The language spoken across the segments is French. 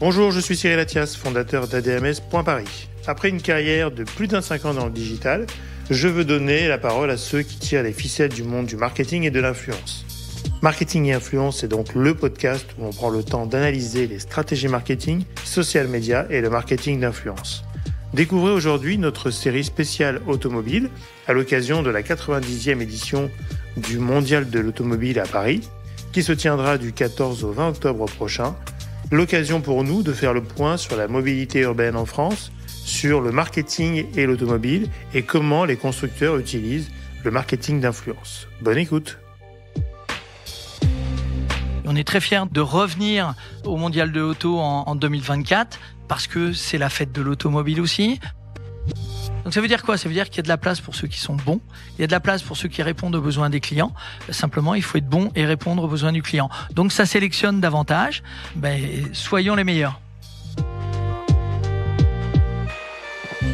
Bonjour, je suis Cyril Attias, fondateur d'ADMS.Paris. Après une carrière de plus d'un 5 ans dans le digital, je veux donner la parole à ceux qui tirent les ficelles du monde du marketing et de l'influence. Marketing et influence, c'est donc le podcast où on prend le temps d'analyser les stratégies marketing, social media et le marketing d'influence. Découvrez aujourd'hui notre série spéciale automobile à l'occasion de la 90e édition du Mondial de l'automobile à Paris qui se tiendra du 14 au 20 octobre prochain. L'occasion pour nous de faire le point sur la mobilité urbaine en France, sur le marketing et l'automobile et comment les constructeurs utilisent le marketing d'influence. Bonne écoute on est très fiers de revenir au Mondial de l'Auto en, 2024 parce que c'est la fête de l'automobile aussi, donc ça veut dire quoi Ça veut dire qu'il y a de la place pour ceux qui sont bons, il y a de la place pour ceux qui répondent aux besoins des clients. Euh, simplement, il faut être bon et répondre aux besoins du client. Donc ça sélectionne davantage. Ben, soyons les meilleurs.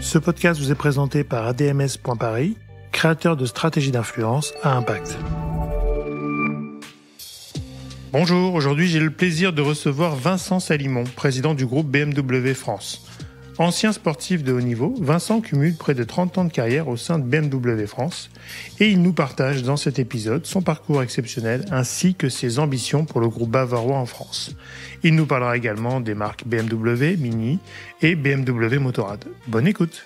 Ce podcast vous est présenté par adms.paris, créateur de stratégies d'influence à impact. Bonjour, aujourd'hui j'ai le plaisir de recevoir Vincent Salimon, président du groupe BMW France. Ancien sportif de haut niveau, Vincent cumule près de 30 ans de carrière au sein de BMW France et il nous partage dans cet épisode son parcours exceptionnel ainsi que ses ambitions pour le groupe bavarois en France. Il nous parlera également des marques BMW, Mini et BMW Motorrad. Bonne écoute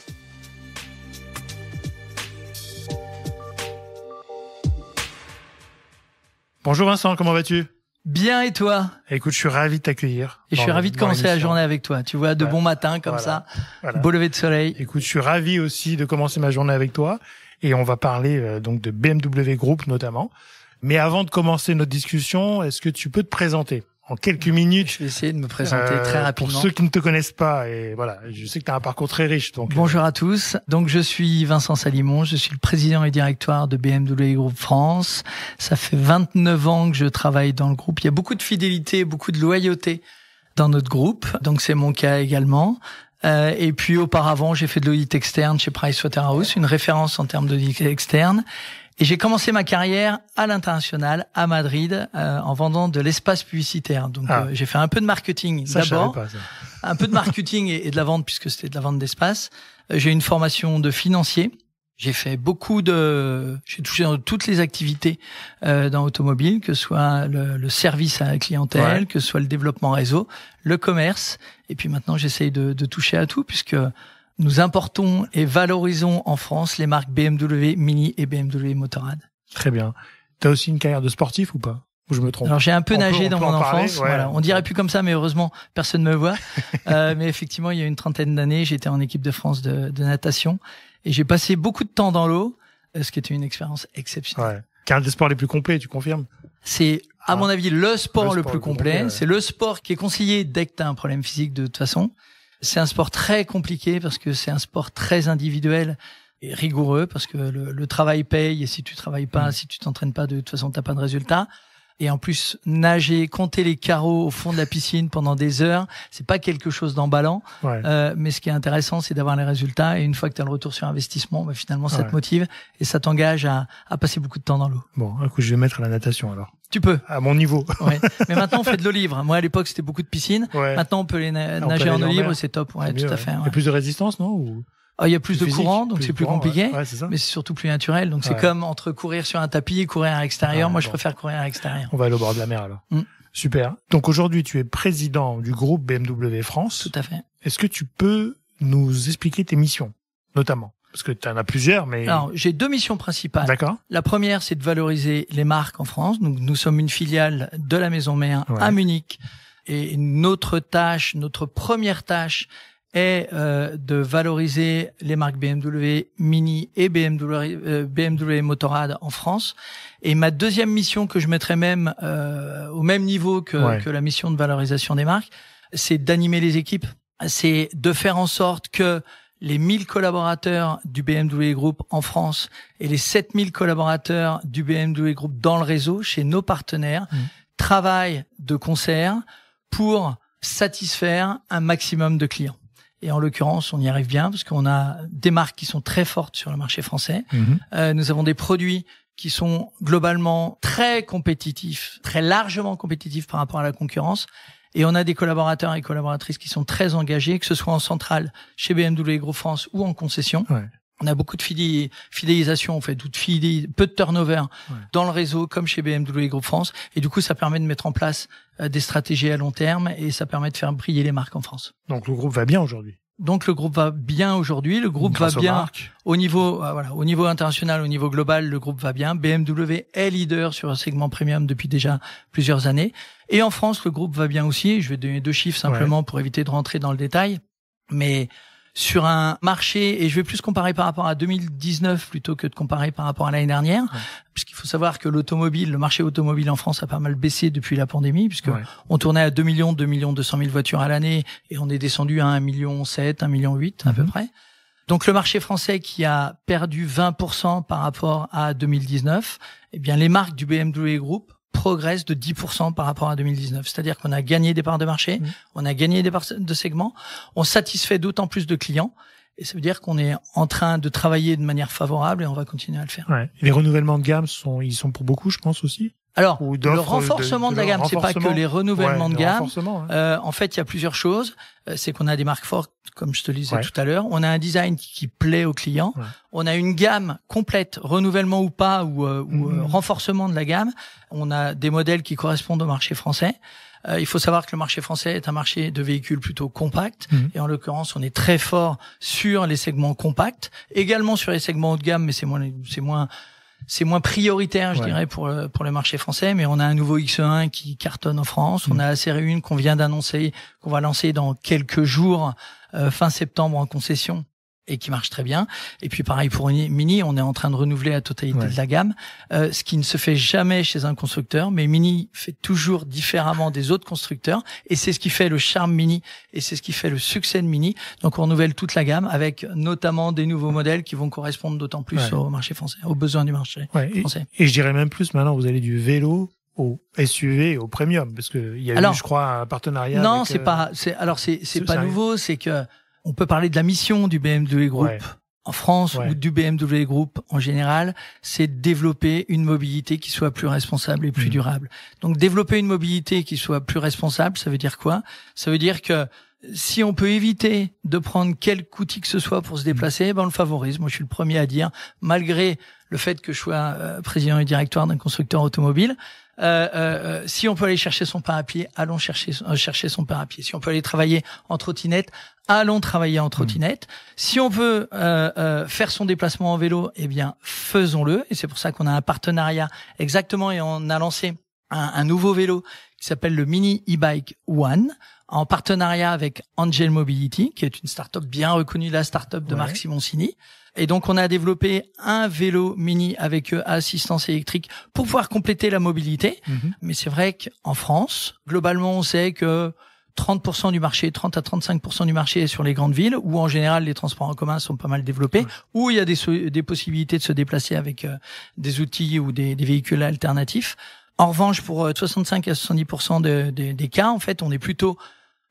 Bonjour Vincent, comment vas-tu Bien et toi Écoute, je suis ravi de t'accueillir. Et je suis ravi de commencer la journée avec toi. Tu vois, de bons matins comme ça, beau lever de soleil. Écoute, je suis ravi aussi de commencer ma journée avec toi. Et on va parler euh, donc de BMW Group notamment. Mais avant de commencer notre discussion, est-ce que tu peux te présenter en quelques minutes. Je vais essayer de me présenter euh, très rapidement. Pour ceux qui ne te connaissent pas, et voilà, je sais que tu as un parcours très riche. Donc, Bonjour euh, à tous. Donc, je suis Vincent Salimon, je suis le président et directeur de BMW Group France. Ça fait 29 ans que je travaille dans le groupe. Il y a beaucoup de fidélité, beaucoup de loyauté dans notre groupe. Donc, c'est mon cas également. Euh, et puis auparavant, j'ai fait de l'audit externe chez Pricewaterhouse, une référence en termes d'audit externe. Et j'ai commencé ma carrière à l'international, à Madrid, euh, en vendant de l'espace publicitaire. Donc ah. euh, j'ai fait un peu de marketing d'abord, un peu de marketing et, de la vente puisque c'était de la vente d'espace. Euh, j'ai une formation de financier. J'ai fait beaucoup de, j'ai touché dans toutes les activités dans l'automobile, que ce soit le, service à la clientèle, que ce soit le développement réseau, le commerce, et puis maintenant j'essaye de, de toucher à tout puisque nous importons et valorisons en France les marques BMW Mini et BMW Motorrad. Très bien. T'as aussi une carrière de sportif ou pas je me trompe Alors j'ai un peu nagé dans mon enfance. voilà. On dirait plus comme ça, mais heureusement personne ne me voit. Euh, mais effectivement, il y a une trentaine d'années, j'étais en équipe de France de, natation et j'ai passé beaucoup de temps dans l'eau, euh, ce qui était une expérience exceptionnelle. Ouais. Car des sports les plus complets, tu confirmes C'est à ah. mon avis le sport le, plus complet. C'est le sport qui est conseillé dès que tu as un problème physique de toute façon. C'est un sport très compliqué parce que c'est un sport très individuel et rigoureux parce que le, travail paye et si tu travailles pas, mm. si tu t'entraînes pas, de, toute façon, t'as pas de résultat et en plus nager, compter les carreaux au fond de la piscine pendant des heures, c'est pas quelque chose d'emballant. Euh, mais ce qui est intéressant, c'est d'avoir les résultats et une fois que tu as le retour sur investissement, bah, finalement ça te motive et ça t'engage à, à, passer beaucoup de temps dans l'eau. Bon, un coup je vais mettre à la natation alors. Tu peux. À mon niveau. Ouais. Mais maintenant on fait de l'eau libre. Moi à l'époque c'était beaucoup de piscine. Maintenant on peut les ah, nager en eau libre, c'est top. Ouais, tout à fait. Il y a plus de résistance, non ah, il y a plus de courant, donc c'est plus compliqué, mais c'est surtout plus naturel. Donc c'est comme entre courir sur un tapis et courir à l'extérieur. Moi, je préfère courir à l'extérieur. On va aller au bord de la mer alors. Mm. Super. Donc aujourd'hui, tu es président du groupe BMW France. Tout à fait. Est-ce que tu peux nous expliquer tes missions, notamment parce que tu en as plusieurs, mais... Alors, j'ai deux missions principales. D'accord. La première, c'est de valoriser les marques en France. Donc, nous sommes une filiale de la Maison Mère à Munich. Et notre tâche, notre première tâche, est euh, de valoriser les marques BMW Mini et BMW, euh, Motorrad en France. Et ma deuxième mission que je mettrai même euh, au même niveau que, la mission de valorisation des marques, c'est d'animer les équipes. C'est de faire en sorte que les 1000 collaborateurs du BMW Group en France et les 7000 collaborateurs du BMW Group dans le réseau, chez nos partenaires, mmh. travaillent de concert pour satisfaire un maximum de clients. Et en l'occurrence, on y arrive bien parce qu'on a des marques qui sont très fortes sur le marché français. Mhm. Euh, nous avons des produits qui sont globalement très compétitifs, très largement compétitifs par rapport à la concurrence. Et on a des collaborateurs et collaboratrices qui sont très engagés, que ce soit en centrale chez BMW E-Gro France ou en concession. Ouais on a beaucoup de fidélisation, en fait, peu de turnover dans le réseau, comme chez BMW Group France. Et du coup, ça permet de mettre en place euh, des stratégies à long terme et ça permet de faire briller les marques en France. Donc le groupe va bien aujourd'hui. Donc le groupe va bien aujourd'hui, le groupe va bien au niveau euh, voilà, au niveau international, au niveau global, le groupe va bien. BMW est leader sur un segment premium depuis déjà plusieurs années et en France, le groupe va bien aussi. Je vais donner deux chiffres simplement pour éviter de rentrer dans le détail, mais sur un marché, et je vais plus comparer par rapport à 2019 plutôt que de comparer par rapport à l'année dernière, puisqu'il faut savoir que l'automobile, le marché automobile en France a pas mal baissé depuis la pandémie, puisque on tournait à 2 millions, 2 millions 200 000 voitures à l'année, et on est descendu à 1 million 7, 1 million 8 à peu mhm. près. Donc le marché français qui a perdu 20% par rapport à 2019, eh bien les marques du BMW Group progresse de 10% par rapport à 2019. C'est-à-dire qu'on a gagné des parts de marché, mmh. on a gagné des parts de segments, on satisfait d'autant plus de clients. Et ça veut dire qu'on est en train de travailler de manière favorable et on va continuer à le faire. les renouvellements de gamme sont, ils sont pour beaucoup, je pense aussi. Alors, le renforcement de, la gamme, c'est pas que les renouvellements de gamme. Euh, en fait, il y a plusieurs choses. Euh, c'est qu'on a des marques fortes, comme je te le disais tout à l'heure. On a un design qui, plaît aux clients. On a une gamme complète, renouvellement ou pas, ou, euh, mhm. renforcement de la gamme. On a des modèles qui correspondent au marché français. il faut savoir que le marché français est un marché de véhicules plutôt compact. Mhm. Et en l'occurrence, on est très fort sur les segments compacts, également sur les segments haut de gamme, mais c'est moins, c'est moins c'est moins prioritaire, je dirais, pour le, pour le marché français, mais on a un nouveau X1 qui cartonne en France. On mm. a la série 1 qu'on vient d'annoncer, qu'on va lancer dans quelques jours, euh, fin septembre en concession et qui marche très bien. Et puis pareil pour Mini, on est en train de renouveler la totalité de la gamme, euh, ce qui ne se fait jamais chez un constructeur, mais Mini fait toujours différemment des autres constructeurs, et c'est ce qui fait le charme Mini, et c'est ce qui fait le succès de Mini. Donc on renouvelle toute la gamme avec notamment des nouveaux modèles qui vont correspondre d'autant plus au marché français, aux besoins du marché français. Et, je dirais même plus, maintenant vous allez du vélo au SUV au premium parce que il y a eu je crois un partenariat non c'est euh, pas c'est alors c'est c'est pas nouveau c'est que on peut parler de la mission du BMW Group. en France ou du BMW Group en général, c'est développer une mobilité qui soit plus responsable et plus mm. durable. Donc développer une mobilité qui soit plus responsable, ça veut dire quoi Ça veut dire que si on peut éviter de prendre quel outil que ce soit pour se mm. déplacer, ben on le favorise. Moi, je suis le premier à dire, malgré le fait que je sois euh, président et directeur d'un constructeur automobile, euh, euh, euh, si on peut aller chercher son pain à pied, allons chercher chercher son pain à pied. Si on peut aller travailler en trottinette, allons travailler en hmm. trottinette. Si on peut faire son déplacement en vélo, eh bien faisons-le. Et c'est pour ça qu'on a un partenariat exactement et on a lancé un, nouveau vélo qui s'appelle le Mini e-bike One en partenariat avec Angel Mobility, qui est une start-up bien reconnue, la start-up de Marc Simoncini. Et donc, on a développé un vélo mini avec euh, assistance électrique pour pouvoir compléter la mobilité. Mhm. Mais c'est vrai qu'en France, globalement, on sait que 30% du marché, 30 à 35% du marché est sur les grandes villes, où en général les transports en commun sont pas mal développés, où il y a des, possibilités de se déplacer avec euh, des outils ou des, véhicules alternatifs. En revanche, pour 65 euh, à 70% des cas, en fait, on est plutôt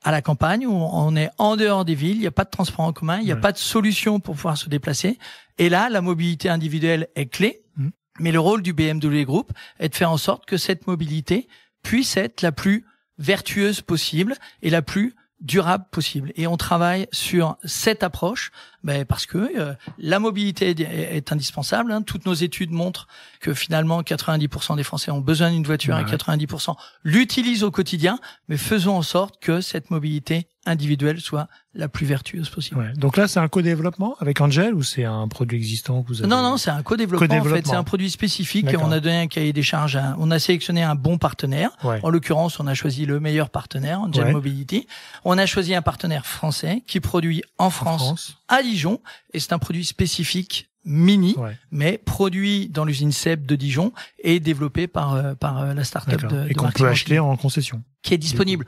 à la campagne où on est en dehors des villes, il n'y a pas de transport en commun, il n'y a pas de solution pour pouvoir se déplacer. Et là, la mobilité individuelle est clé, mm. mais le rôle du BMW Group est de faire en sorte que cette mobilité puisse être la plus vertueuse possible et la plus durable possible. Et on travaille sur cette approche ben Parce que euh, la mobilité est, indispensable. Hein. Toutes nos études montrent que finalement 90% des Français ont besoin d'une voiture et 90% l'utilisent au quotidien. Mais faisons en sorte que cette mobilité individuelle soit la plus vertueuse possible. Ouais. Donc là, c'est un co-développement avec Angel ou c'est un produit existant que vous avez Non, non, c'est un co-développement. en fait, c'est un produit spécifique. On a donné un cahier des charges. on a sélectionné un bon partenaire. En l'occurrence, on a choisi le meilleur partenaire, Angel Mobility. On a choisi un partenaire français qui produit en France à Dijon et c'est un produit spécifique mini, mais produit dans l'usine CEP de Dijon et développé par euh, par euh, la start-up de, et qu'on peut acheter en concession, qui est disponible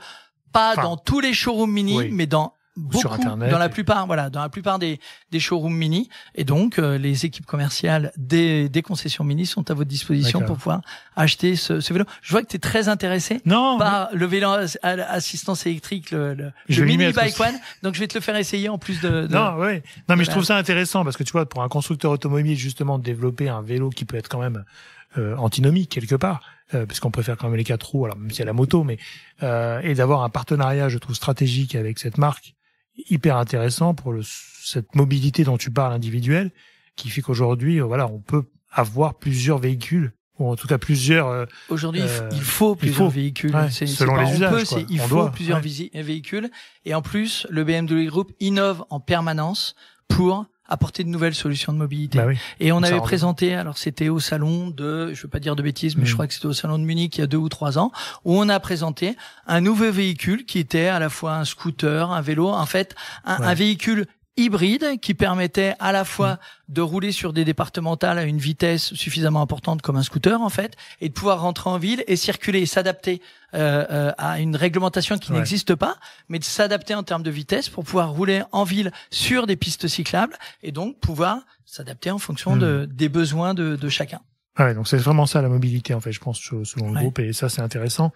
pas dans tous les showrooms mini, mais dans sur Internet dans la plupart voilà dans la plupart des, des showrooms mini et donc euh, les équipes commerciales des, des concessions mini sont à votre disposition pour pouvoir acheter ce, ce, vélo je vois que tu es très intéressé non, par le vélo à, assistance électrique le, le, mini bike one donc je vais te le faire essayer en plus de, de... non oui non mais je trouve ça intéressant parce que tu vois pour un constructeur automobile justement de développer un vélo qui peut être quand même euh, antinomique quelque part euh, parce qu'on préfère quand même les quatre roues alors même si a la moto mais euh, et d'avoir un partenariat je trouve stratégique avec cette marque hyper intéressant pour le, cette mobilité dont tu parles individuelle, qui fait qu'aujourd'hui, euh, voilà, on peut avoir plusieurs véhicules ou en tout cas plusieurs. Euh, Aujourd'hui, il euh, faut plusieurs véhicules. selon les on il faut plusieurs véhicules. Et en plus, le BMW Group innove en permanence pour apporter de nouvelles solutions de mobilité. Bah et on, avait présenté, alors c'était au salon de, je veux pas dire de bêtises, mais je hmm. crois que c'était au salon de Munich il y a deux ou trois ans, où on a présenté un nouveau véhicule qui était à la fois un scooter, un vélo, en fait un véhicule hybride qui permettait à la fois mm. de rouler sur des départementales à une vitesse suffisamment importante comme un scooter en fait et de pouvoir rentrer en ville et circuler et s'adapter euh, euh à une réglementation qui n'existe pas mais de s'adapter en termes de vitesse pour pouvoir rouler en ville sur des pistes cyclables et donc pouvoir s'adapter en fonction de, mm. des besoins de, de chacun. Ah ouais, donc c'est vraiment ça la mobilité en fait, je pense selon le groupe et ça c'est intéressant.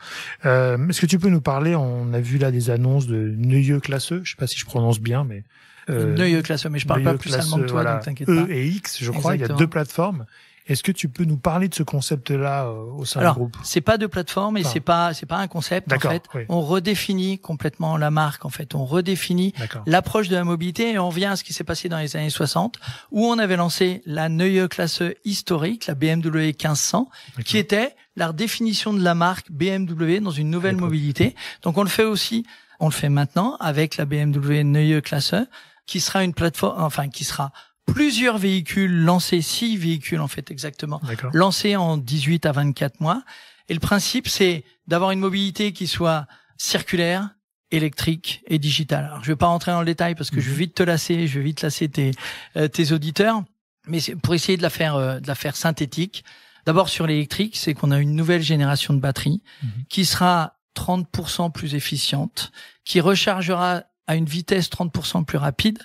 Euh, Est-ce que tu peux nous parler On a vu là des annonces de Neuilleux classeux, je sais pas si je prononce bien, mais euh, Neue mais je parle pas plus allemand que toi, donc t'inquiète pas. E et X, je crois, il y a deux plateformes. Est-ce que tu peux nous parler de ce concept-là euh, au sein du groupe C'est pas deux plateformes et c'est pas c'est pas un concept. En fait, on redéfinit complètement la marque. En fait, on redéfinit l'approche de la mobilité et on revient à ce qui s'est passé dans les années 60 où on avait lancé la Neue E historique, la BMW 1500, qui était la définition de la marque BMW dans une nouvelle mobilité. Donc on le fait aussi, on le fait maintenant avec la BMW Neue E, qui sera une plateforme, enfin qui sera plusieurs véhicules lancés, six véhicules en fait exactement, lancés en 18 à 24 mois. Et le principe, c'est d'avoir une mobilité qui soit circulaire, électrique et digitale. Alors, je vais pas rentrer dans le détail parce que je vais mhm. vite te lasser, je vais vite lasser tes, euh, tes auditeurs, mais pour essayer de la faire, euh, de la faire synthétique. D'abord sur l'électrique, c'est qu'on a une nouvelle génération de batteries mhm. qui sera 30% plus efficiente, qui rechargera à une vitesse 30% plus rapide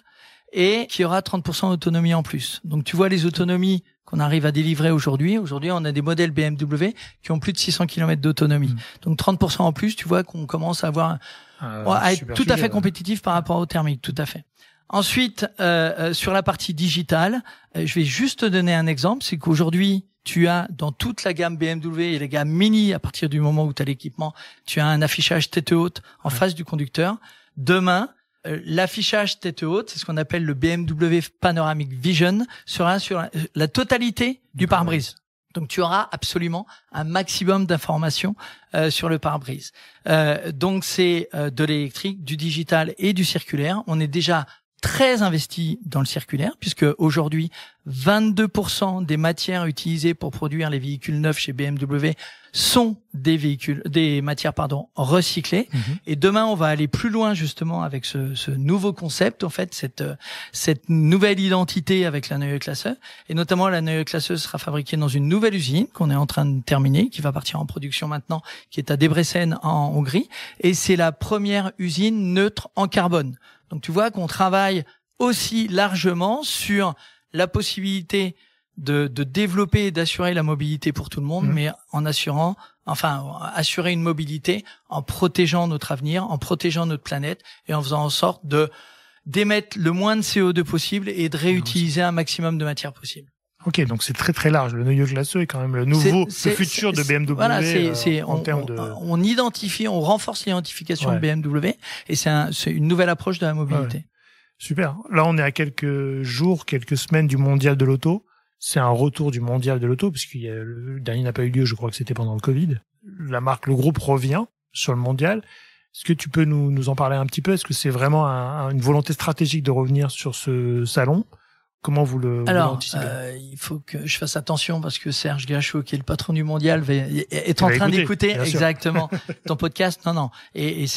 et qui aura 30% d'autonomie en plus. Donc tu vois les autonomies qu'on arrive à délivrer aujourd'hui. Aujourd'hui, on a des modèles BMW qui ont plus de 600 km d'autonomie. Mm. Donc 30% en plus, tu vois qu'on commence à avoir ah, à être tout à fait compétitif par rapport au thermique, tout à fait. Ensuite, euh, euh sur la partie digitale, euh, je vais juste te donner un exemple, c'est qu'aujourd'hui, tu as dans toute la gamme BMW et la gamme Mini, à partir du moment où tu as l'équipement, tu as un affichage tête haute en face du conducteur. Demain, euh, l'affichage tête haute, c'est ce qu'on appelle le BMW Panoramic Vision, sera sur la euh, totalité du pare-brise. Donc tu auras absolument un maximum d'informations euh, sur le pare-brise. donc c'est de l'électrique, du digital et du circulaire. On est déjà très investi dans le circulaire, puisque aujourd'hui, 22% des matières utilisées pour produire les véhicules neufs chez BMW sont des véhicules, des matières pardon recyclées. Mhm. Et demain, on va aller plus loin justement avec ce, ce nouveau concept, en fait, cette cette nouvelle identité avec la Neue Klasse. Et notamment, la Neue Klasse sera fabriquée dans une nouvelle usine qu'on est en train de terminer, qui va partir en production maintenant, qui est à Debrecen en Hongrie. Et c'est la première usine neutre en carbone. Donc tu vois qu'on travaille aussi largement sur la possibilité de, développer et d'assurer la mobilité pour tout le monde, mmh. mais en assurant, enfin, assurer une mobilité en protégeant notre avenir, en protégeant notre planète et en faisant en sorte de d'émettre le moins de CO2 possible et de réutiliser un maximum de matière possible. Ok, donc c'est très très large. Le noyau glaceux est quand même le nouveau, le futur de BMW voilà, euh, en on, de. On, identifie, on renforce l'identification de BMW et c'est un, une nouvelle approche de la mobilité. Super. Là, on est à quelques jours, quelques semaines du mondial de l'auto. C'est un retour du mondial de l'auto puisqu'il y le dernier n'a pas eu lieu. Je crois que c'était pendant le Covid. La marque, le groupe revient sur le mondial. Est-ce que tu peux nous, nous en parler un petit peu Est-ce que c'est vraiment une volonté stratégique de revenir sur ce salon Comment vous le Alors, euh, il faut que je fasse attention parce que Serge Gachot, qui est le patron du mondial, est en train d'écouter exactement ton podcast. Non, non. Et, et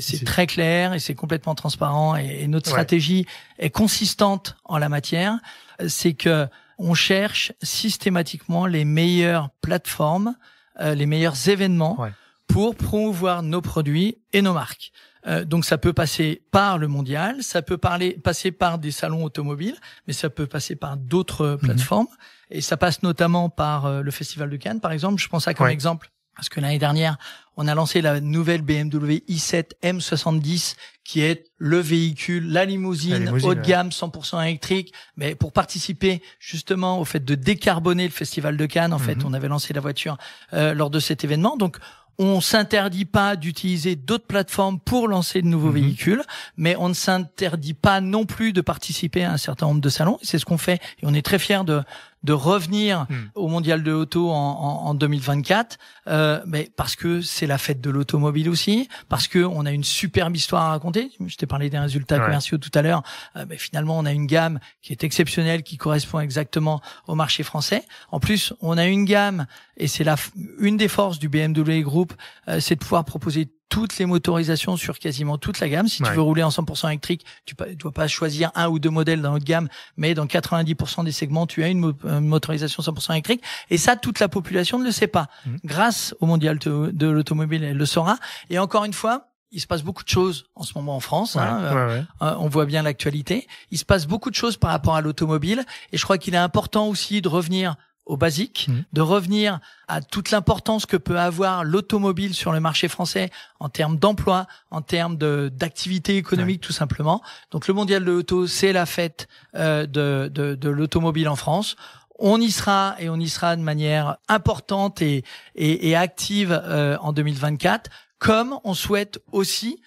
c'est très clair et c'est complètement transparent. Et, notre stratégie est consistante en la matière. C'est que on cherche systématiquement les meilleures plateformes, euh, les meilleurs événements pour promouvoir nos produits et nos marques. Euh, donc ça peut passer par le mondial, ça peut parler, passer par des salons automobiles, mais ça peut passer par d'autres euh, mhm. plateformes. Et ça passe notamment par euh, le Festival de Cannes, par exemple. Je pense à comme exemple parce que l'année dernière, on a lancé la nouvelle BMW i7 M70 qui est le véhicule, la limousine, haut de gamme, 100% électrique. Mais pour participer justement au fait de décarboner le Festival de Cannes, en fait, mhm. on avait lancé la voiture lors de cet événement. Donc, on s'interdit pas d'utiliser d'autres plateformes pour lancer de nouveaux mhm. véhicules, mais on ne s'interdit pas non plus de participer à un certain nombre de salons. C'est ce qu'on fait et on est très fiers de de revenir hmm. au mondial de l'auto en, 2024 euh, mais parce que c'est la fête de l'automobile aussi parce que on a une superbe histoire à raconter je t'ai parlé des résultats commerciaux tout à l'heure euh, mais finalement on a une gamme qui est exceptionnelle qui correspond exactement au marché français en plus on a une gamme et c'est la une des forces du BMW Group euh, c'est de pouvoir proposer toutes les motorisations sur quasiment toute la gamme. Si tu veux rouler en 100% électrique, tu ne dois pas choisir un ou deux modèles dans notre gamme, mais dans 90% des segments, tu as une, motorisation 100% électrique. Et ça, toute la population ne le sait pas. Mmh. Grâce au mondial de l'automobile, elle le saura. Et encore une fois, il se passe beaucoup de choses en ce moment en France. Hein, euh, euh, on voit bien l'actualité. Il se passe beaucoup de choses par rapport à l'automobile. Et je crois qu'il est important aussi de revenir au basique, mmh. de revenir à toute l'importance que peut avoir l'automobile sur le marché français en termes d'emploi, en termes d'activité économique tout simplement. Donc le mondial de l'auto, c'est la fête euh, de, de, l'automobile en France. On y sera et on y sera de manière importante et, et, active euh, en 2024, comme on souhaite aussi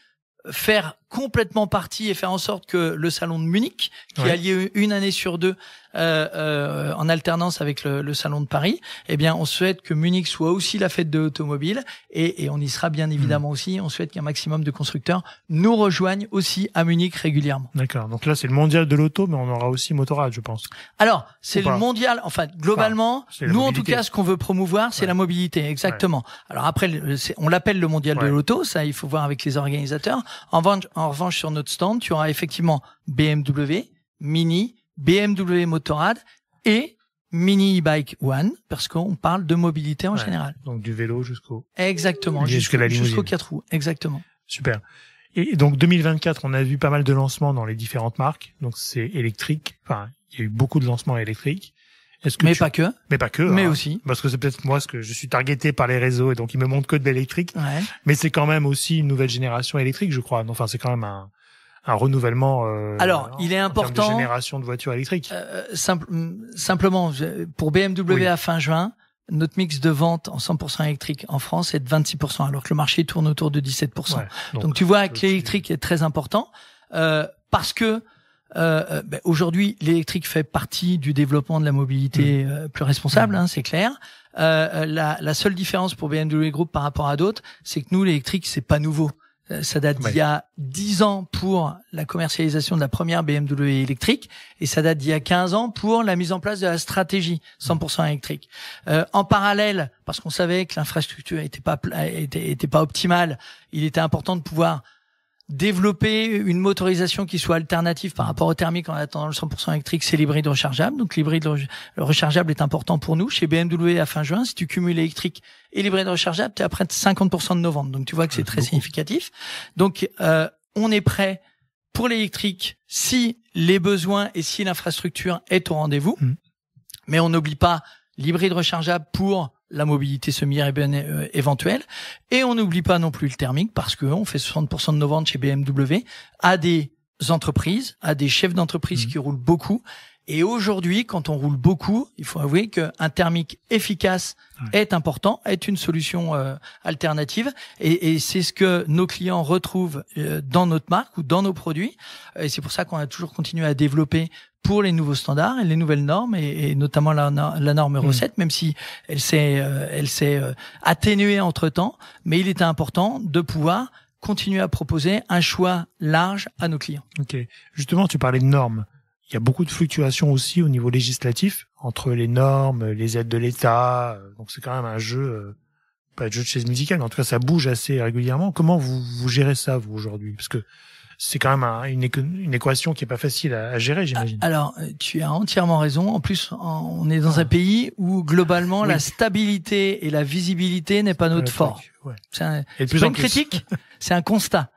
faire complètement parti et faire en sorte que le salon de Munich, qui a lieu une année sur deux euh, euh, en alternance avec le, salon de Paris, eh bien, on souhaite que Munich soit aussi la fête de l'automobile et, on y sera bien hmm. évidemment aussi. On souhaite qu'un maximum de constructeurs nous rejoignent aussi à Munich régulièrement. D'accord. Donc là, c'est le mondial de l'auto, mais on aura aussi Motorrad, je pense. Alors, c'est le mondial. Enfin, globalement, nous, en tout cas, ce qu'on veut promouvoir, c'est la mobilité, exactement. Alors après, on l'appelle le mondial de l'auto, ça, il faut voir avec les organisateurs. En revanche, en en revanche, sur notre stand, tu auras effectivement BMW, Mini, BMW Motorrad et Mini e-bike One, parce qu'on parle de mobilité en général. Donc du vélo jusqu'au... Exactement, jusqu'à la jusqu'au quatre roues, exactement. Super. Et donc 2024, on a vu pas mal de lancements dans les différentes marques. Donc c'est électrique. Enfin, il y a eu beaucoup de lancements électriques mais pas que. Mais pas que. Hein. Mais aussi. Parce que c'est peut-être moi, ce que je suis targeté par les réseaux et donc ils me montrent que de l'électrique. Mais c'est quand même aussi une nouvelle génération électrique, je crois. Enfin, c'est quand même un, un renouvellement. Euh, Alors, il est important. de génération de voitures électriques. Euh, simplement, pour BMW à fin juin, notre mix de vente en 100% électrique en France est de 26%, alors que le marché tourne autour de 17%. donc, tu vois que l'électrique euh, est très important euh, parce que euh, euh, ben aujourd'hui, l'électrique fait partie du développement de la mobilité mmh. euh, plus responsable, mmh. hein, c'est clair. Euh, la, la, seule différence pour BMW Group par rapport à d'autres, c'est que nous, l'électrique, c'est pas nouveau. Ça date d'il y a 10 ans pour la commercialisation de la première BMW électrique et ça date d'il y a 15 ans pour la mise en place de la stratégie 100% électrique. Euh, en parallèle, parce qu'on savait que l'infrastructure n'était pas, était pas optimale, il était important de pouvoir développer une motorisation qui soit alternative par rapport au thermique en attendant le 100% électrique, c'est l'hybride rechargeable. Donc l'hybride rechargeable est important pour nous. Chez BMW, à fin juin, si tu cumules électrique et l'hybride rechargeable, tu es à près de 50% de nos ventes. Donc tu vois que c'est très significatif. Donc euh, on est prêt pour l'électrique si les besoins et si l'infrastructure est au rendez-vous. Mm. Mais on n'oublie pas l'hybride rechargeable pour la mobilité semi-urbaine euh, éventuelle. Et on n'oublie pas non plus le thermique parce qu'on fait 60% de nos ventes chez BMW à des entreprises, à des chefs d'entreprise mmh. qui roulent beaucoup. Et aujourd'hui, quand on roule beaucoup, il faut avouer qu'un thermique efficace est important, est une solution euh, alternative. Et, c'est ce que nos clients retrouvent euh, dans notre marque ou dans nos produits. Et c'est pour ça qu'on a toujours continué à développer pour les nouveaux standards et les nouvelles normes, et, notamment la, la norme hmm. Euro 7, même si elle s'est euh, elle s'est euh, atténuée entre temps, mais il est important de pouvoir continuer à proposer un choix large à nos clients. Ok, justement, tu parlais de normes. Il y a beaucoup de fluctuations aussi au niveau législatif entre les normes, les aides de l'État. Euh, donc c'est quand même un jeu, pas un jeu de chaise musicale, mais en tout cas ça bouge assez régulièrement. Comment vous, vous gérez ça vous aujourd'hui Parce que c'est quand même une, équation qui est pas facile à, gérer, j'imagine. Ah, alors, euh, tu as entièrement raison. En plus, on est dans un pays où globalement la stabilité et la visibilité n'est pas notre euh, fort. C'est un, critique, c'est un constat.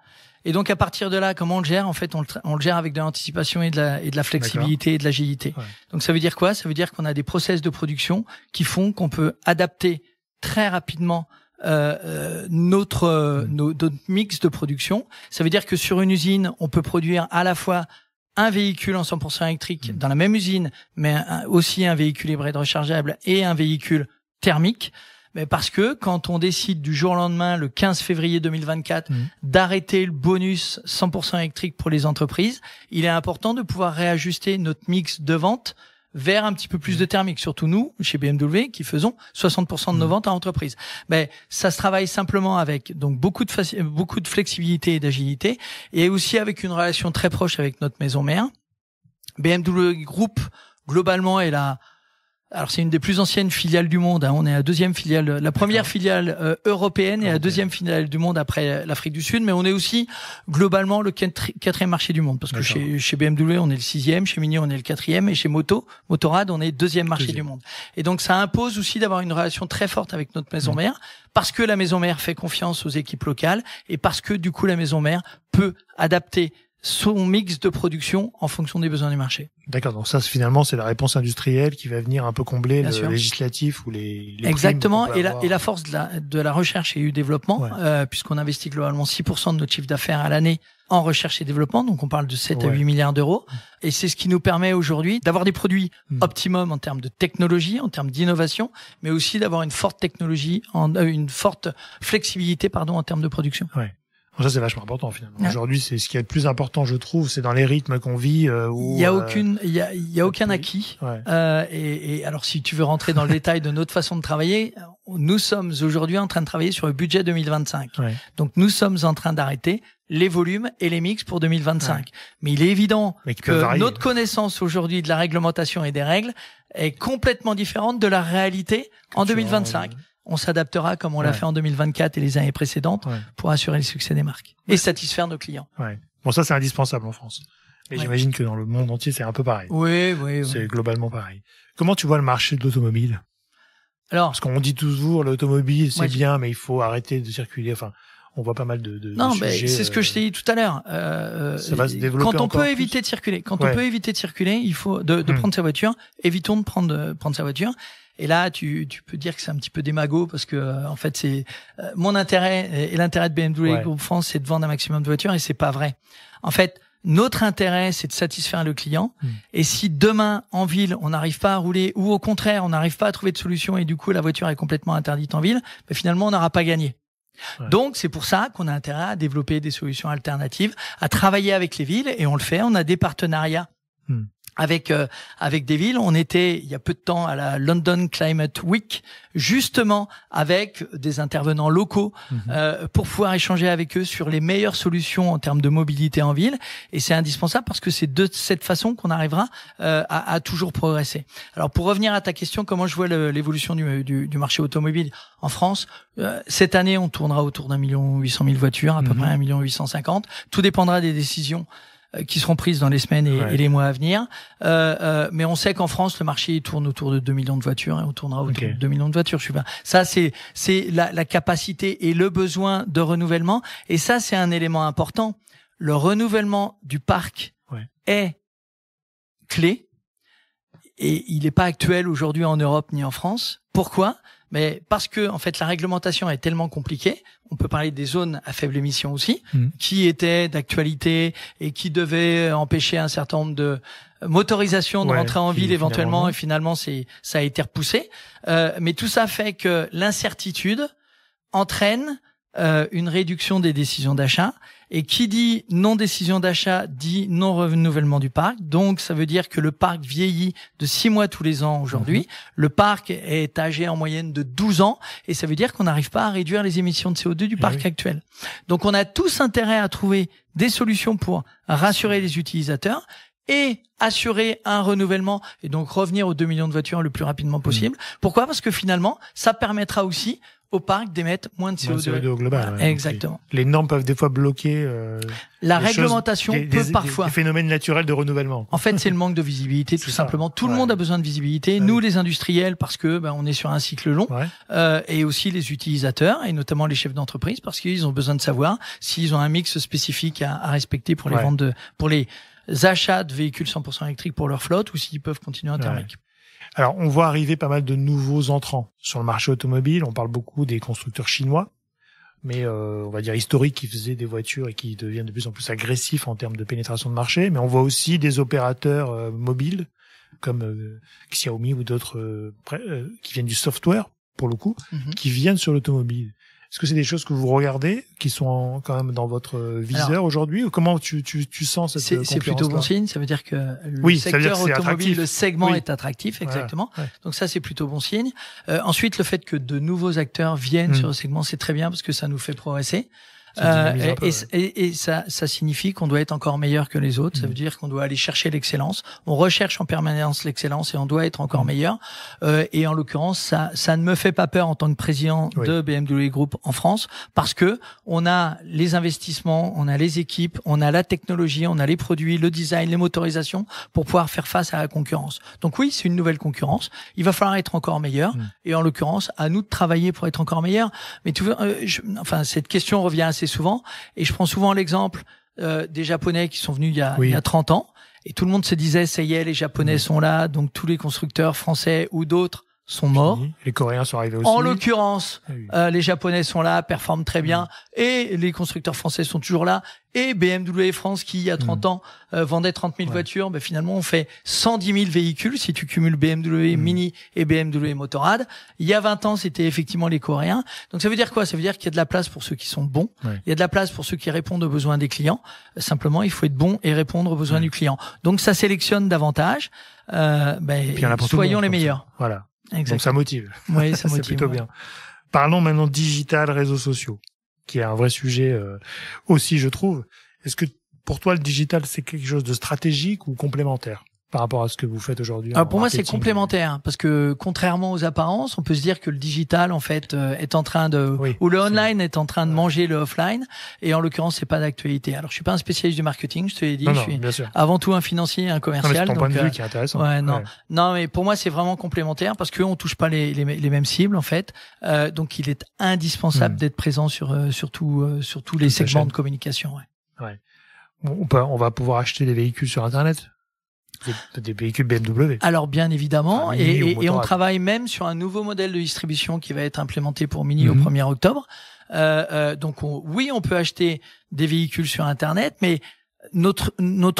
Et donc à partir de là, comment on le gère En fait, on le, gère avec de l'anticipation et de la, flexibilité et de l'agilité. Donc ça veut dire quoi Ça veut dire qu'on a des process de production qui font qu'on peut adapter très rapidement euh, euh, notre, euh, mmh. notre mix de production. Ça veut dire que sur une usine, on peut produire à la fois un véhicule en 100% électrique mmh. dans la même usine, mais aussi un véhicule hybride rechargeable et un véhicule thermique. Mais parce que quand on décide du jour au lendemain, le 15 février 2024, mmh. d'arrêter le bonus 100% électrique pour les entreprises, il est important de pouvoir réajuster notre mix de vente vers un petit peu plus de thermique, surtout nous, chez BMW, qui faisons 60% de nos mm. ventes à entreprise. Ben, ça se travaille simplement avec donc beaucoup de, beaucoup de flexibilité et d'agilité, et aussi avec une relation très proche avec notre maison mère. BMW Group, globalement, est la alors c'est une des plus anciennes filiales du monde. Hein. On est la deuxième filiale, la première filiale euh, européenne et la deuxième filiale du monde après l'Afrique du Sud. Mais on est aussi globalement le quatrième marché du monde parce que chez, BMW on est le sixième, chez Mini on est le quatrième et chez Moto Motorrad on est le deuxième marché du monde. Et donc ça impose aussi d'avoir une relation très forte avec notre maison mmh. mère parce que la maison mère fait confiance aux équipes locales et parce que du coup la maison mère peut adapter son mix de production en fonction des besoins du marché. D'accord, donc ça finalement c'est la réponse industrielle qui va venir un peu combler le législatif ou les, les Exactement, et la, et la force de la, de la recherche et du développement, euh, puisqu'on investit globalement 6% de notre chiffre d'affaires à l'année en recherche et développement, donc on parle de 7 à 8 milliards d'euros, et c'est ce qui nous permet aujourd'hui d'avoir des produits optimums optimum en termes de technologie, en termes d'innovation, mais aussi d'avoir une forte technologie, euh, une forte flexibilité pardon en termes de production. Ouais ça c'est vachement important finalement. Aujourd'hui, c'est ce qui est le plus important, je trouve, c'est dans les rythmes qu'on vit. Euh, il y a euh, aucune, il y a, a aucun acquis. Euh, et, et, alors si tu veux rentrer dans le détail de notre façon de travailler, nous sommes aujourd'hui en train de travailler sur le budget 2025. Donc nous sommes en train d'arrêter les volumes et les mix pour 2025. Mais il est évident que notre connaissance aujourd'hui de la réglementation et des règles est complètement différente de la réalité en 2025 on s'adaptera comme on l'a fait en 2024 et les années précédentes pour assurer le succès des marques et satisfaire nos clients. Ouais. Bon, ça, c'est indispensable en France. Et j'imagine que dans le monde entier, c'est un peu pareil. Oui, oui. C'est globalement pareil. Comment tu vois le marché de l'automobile Alors, Parce qu'on dit toujours, l'automobile, c'est bien, mais il faut arrêter de circuler. Enfin, on voit pas mal de, de non, mais c'est ce que je t'ai dit tout à l'heure. Euh, euh, quand on peut éviter de circuler, quand on peut éviter de circuler, il faut de, hmm. prendre sa voiture. Évitons de prendre de prendre sa voiture. Et là, tu, peux dire que c'est un petit peu démago parce que euh, en fait, c'est euh, mon intérêt et, l'intérêt de BMW et France, c'est de vendre un maximum de voitures et c'est pas vrai. En fait, notre intérêt, c'est de satisfaire le client. Hmm. Et si demain, en ville, on n'arrive pas à rouler, ou au contraire, on n'arrive pas à trouver de solution et du coup, la voiture est complètement interdite en ville, ben, finalement, on n'aura pas gagné. Donc, c'est pour ça qu'on a intérêt à développer des solutions alternatives, à travailler avec les villes, et on le fait, on a des partenariats. Hmm avec euh, avec des villes. On était il y a peu de temps à la London Climate Week, justement avec des intervenants locaux mhm. euh, pour pouvoir échanger avec eux sur les meilleures solutions en termes de mobilité en ville. Et c'est indispensable parce que c'est de cette façon qu'on arrivera euh, à, à, toujours progresser. Alors pour revenir à ta question, comment je vois l'évolution du, du, du, marché automobile en France Cette année, on tournera autour d'un million huit cent mille voitures, à peu mhm. près un million huit cent cinquante. Tout dépendra des décisions. Euh, qui seront prises dans les semaines et, les mois à venir. Euh, euh, mais on sait qu'en France, le marché tourne autour de 2 millions de voitures et hein, on tournera autour de 2 millions de voitures. suis Ça, c'est c'est la, la, capacité et le besoin de renouvellement. Et ça, c'est un élément important. Le renouvellement du parc est clé et il n'est pas actuel aujourd'hui en Europe ni en France. Pourquoi mais parce que en fait la réglementation est tellement compliquée, on peut parler des zones à faible émission aussi, mm. qui étaient d'actualité et qui devaient euh, empêcher un certain nombre de euh, motorisations de rentrer en ville éventuellement, et finalement c'est ça a été repoussé. Euh, mais tout ça fait que l'incertitude entraîne une réduction des décisions d'achat et qui dit non-décision d'achat dit non-renouvellement du parc. Donc, ça veut dire que le parc vieillit de 6 mois tous les ans aujourd'hui. Mhm. Le parc est âgé en moyenne de 12 ans. Et ça veut dire qu'on n'arrive pas à réduire les émissions de CO2 du eh parc actuel. Donc, on a tous intérêt à trouver des solutions pour rassurer les utilisateurs et assurer un renouvellement et donc revenir aux 2 millions de voitures le plus rapidement possible. Pourquoi Parce que finalement, ça permettra aussi au parc d'émettre moins de CO2. CO2 global. Ah, exactement. Les, normes peuvent des fois bloquer. Euh, la réglementation peut parfois. Des, phénomène naturel de renouvellement. En fait, c'est le manque de visibilité, tout simplement. Tout le monde a besoin de visibilité. Nous, les industriels, parce que ben, on est sur un cycle long, euh, et aussi les utilisateurs et notamment les chefs d'entreprise, parce qu'ils ont besoin de savoir s'ils ont un mix spécifique à, à respecter pour les ventes de, pour les achats de véhicules 100% électriques pour leur flotte ou s'ils peuvent continuer à thermique. Alors, on voit arriver pas mal de nouveaux entrants sur le marché automobile. On parle beaucoup des constructeurs chinois, mais euh, on va dire historiques qui faisaient des voitures et qui deviennent de plus en plus agressifs en termes de pénétration de marché. Mais on voit aussi des opérateurs euh, mobiles comme euh, Xiaomi ou d'autres qui viennent du software pour le coup, mhm. qui viennent sur l'automobile. Est-ce que c'est des choses que vous regardez, qui sont quand même dans votre euh, viseur aujourd'hui, ou comment tu, tu, tu sens cette concurrence euh, C'est plutôt bon signe. Ça veut dire que le secteur automobile, le segment est attractif, exactement. Donc ça, c'est plutôt bon signe. Euh, ensuite, le fait que de nouveaux acteurs viennent hmm. sur le segment, c'est très bien parce que ça nous fait progresser. Euh, et, ça, ça signifie qu'on doit être encore meilleur que les autres. Ça mm. veut dire qu'on doit aller chercher l'excellence. On recherche en permanence l'excellence et on doit être encore mm. meilleur. Euh, et en l'occurrence, ça, ça ne me fait pas peur en tant que président de BMW Group en France parce que on a les investissements, on a les équipes, on a la technologie, on a les produits, le design, les motorisations pour pouvoir faire face à la concurrence. Donc oui, c'est une nouvelle concurrence. Il va falloir être encore meilleur. Mm. Et en l'occurrence, à nous de travailler pour être encore meilleur. Mais euh, je, enfin, cette question revient à souvent. Et je prends souvent l'exemple euh, des Japonais qui sont venus il y a, il y a 30 ans. Et tout le monde se disait, ça y est, les Japonais sont là, donc tous les constructeurs français ou d'autres sont morts. Les Coréens sont arrivés aussi. En l'occurrence, ah euh, les Japonais sont là, performent très bien, mm. et les constructeurs français sont toujours là, et BMW France qui, il y a 30 mm. ans, vendait 30 000 voitures, ben finalement on fait 110 000 véhicules si tu cumules BMW mm. Mini et BMW Motorrad. Il y a 20 ans, c'était effectivement les Coréens. Donc ça veut dire quoi Ça veut dire qu'il y a de la place pour ceux qui sont bons, il y a de la place pour ceux qui répondent aux besoins des clients. Euh, simplement, il faut être bon et répondre aux besoins du client. Donc ça sélectionne davantage. Euh, ben, soyons les meilleurs. Voilà. Donc ça motive. Oui, ça motive. c'est plutôt bien. Parlons maintenant digital, réseaux sociaux, qui est un vrai sujet euh, aussi, je trouve. Est-ce que pour toi, le digital, c'est quelque chose de stratégique ou complémentaire par rapport à ce que vous faites aujourd'hui ah, Pour moi, c'est complémentaire parce que contrairement aux apparences, on peut se dire que le digital en fait euh, est en train de ou le online est... en train de manger le offline et en l'occurrence, c'est pas d'actualité. Alors, je suis pas un spécialiste du marketing, je te l'ai dit, non, je suis avant tout un financier, un commercial. C'est point de vue euh, qui est intéressant. Ouais, non. Non, mais pour moi, c'est vraiment complémentaire parce qu'on touche pas les, mêmes cibles en fait. Euh, donc, il est indispensable hmm. d'être présent sur euh, sur, tout, sur tous les segments de communication, ouais. ouais. On, on va pouvoir acheter des véhicules sur internet des véhicules BMW. Alors bien évidemment, et, on travaille même sur un nouveau modèle de distribution qui va être implémenté pour Mini au 1er mhm. octobre. Euh, euh, donc oui, on peut acheter des véhicules sur Internet, mais notre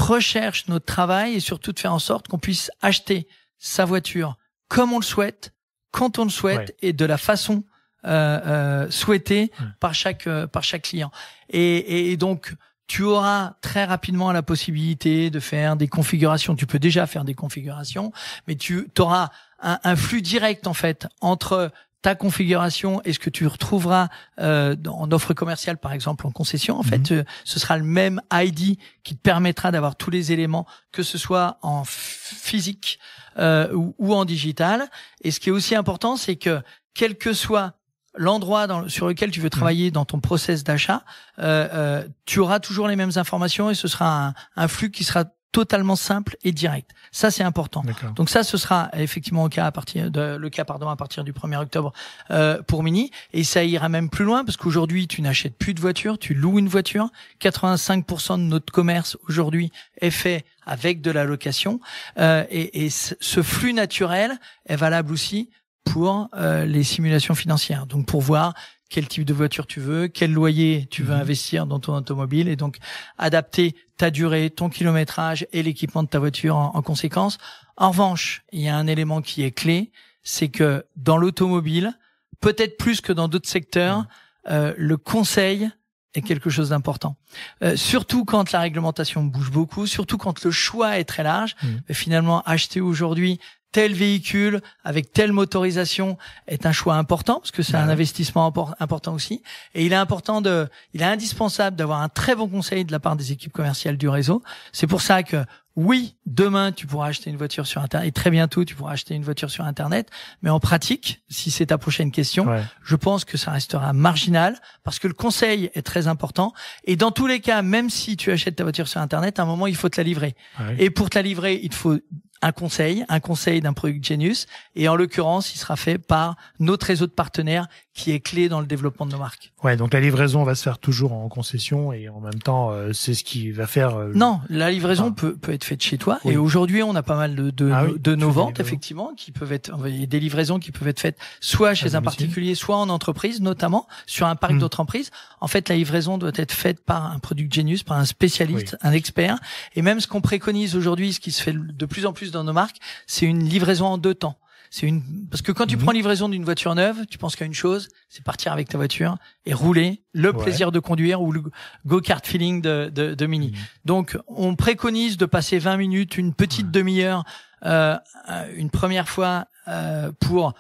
recherche, notre travail est surtout de faire en sorte qu'on puisse acheter sa voiture comme on le souhaite, quand on le souhaite et de la façon euh, souhaitée par chaque par chaque client. et donc tu auras très rapidement la possibilité de faire des configurations. Tu peux déjà faire des configurations, mais tu auras un, flux direct en fait entre ta configuration et ce que tu retrouveras euh, en offre commerciale, par exemple en concession, en fait, mhm. euh, ce sera le même ID qui te permettra d'avoir tous les éléments, que ce soit en physique euh, ou, en digital. Et ce qui est aussi important, c'est que quel que soit l'endroit sur lequel tu veux mmh. travailler dans ton process d'achat, euh, euh, tu auras toujours les mêmes informations et ce sera un, flux qui sera totalement simple et direct. Ça c'est important. Donc ça ce sera effectivement au cas à partir de, le cas pardon à partir du 1er octobre euh, pour Mini et ça ira même plus loin parce qu'aujourd'hui tu n'achètes plus de voiture, tu loues une voiture. 85% de notre commerce aujourd'hui est fait avec de la location et, ce flux naturel est valable aussi pour euh, les simulations financières. Donc pour voir quel type de voiture tu veux, quel loyer tu veux mhm. investir dans ton automobile et donc adapter ta durée, ton kilométrage et l'équipement de ta voiture en, conséquence. En revanche, il y a un élément qui est clé, c'est que dans l'automobile, peut-être plus que dans d'autres secteurs, euh, le conseil est quelque chose d'important. Euh, surtout quand la réglementation bouge beaucoup, surtout quand le choix est très large. Mhm. Finalement, acheter aujourd'hui, tel véhicule avec telle motorisation est un choix important parce que c'est bah un investissement important aussi et il est important de il est indispensable d'avoir un très bon conseil de la part des équipes commerciales du réseau. C'est pour ça que oui, demain tu pourras acheter une voiture sur internet et très bientôt tu pourras acheter une voiture sur internet, mais en pratique, si c'est ta prochaine question, je pense que ça restera marginal parce que le conseil est très important et dans tous les cas, même si tu achètes ta voiture sur internet, à un moment il faut te la livrer. Et pour te la livrer, il faut un conseil, un conseil d'un product genius, et en l'occurrence, il sera fait par notre réseau de partenaires qui est clé dans le développement de nos marques. Ouais, donc la livraison va se faire toujours en concession et en même temps, euh, c'est ce qui va faire. Euh, non, la livraison peut, peut être faite chez toi. Et aujourd'hui, on a pas mal de, de, ah de nos ventes, effectivement, qui peuvent être des livraisons qui peuvent être faites soit chez un particulier, soit en entreprise, notamment sur un parc hmm. d'autres entreprises. En fait, la livraison doit être faite par un produit genius, par un spécialiste, un expert. Et même ce qu'on préconise aujourd'hui, ce qui se fait de plus en plus dans nos marques, c'est une livraison en deux temps. C'est une parce que quand tu mhm. prends livraison d'une voiture neuve, tu penses qu'à une chose, c'est partir avec ta voiture et rouler, le plaisir de conduire ou le go-kart feeling de, de, Mini. Mhm. Donc on préconise de passer 20 minutes, une petite demi-heure, euh, euh, une première fois euh, pour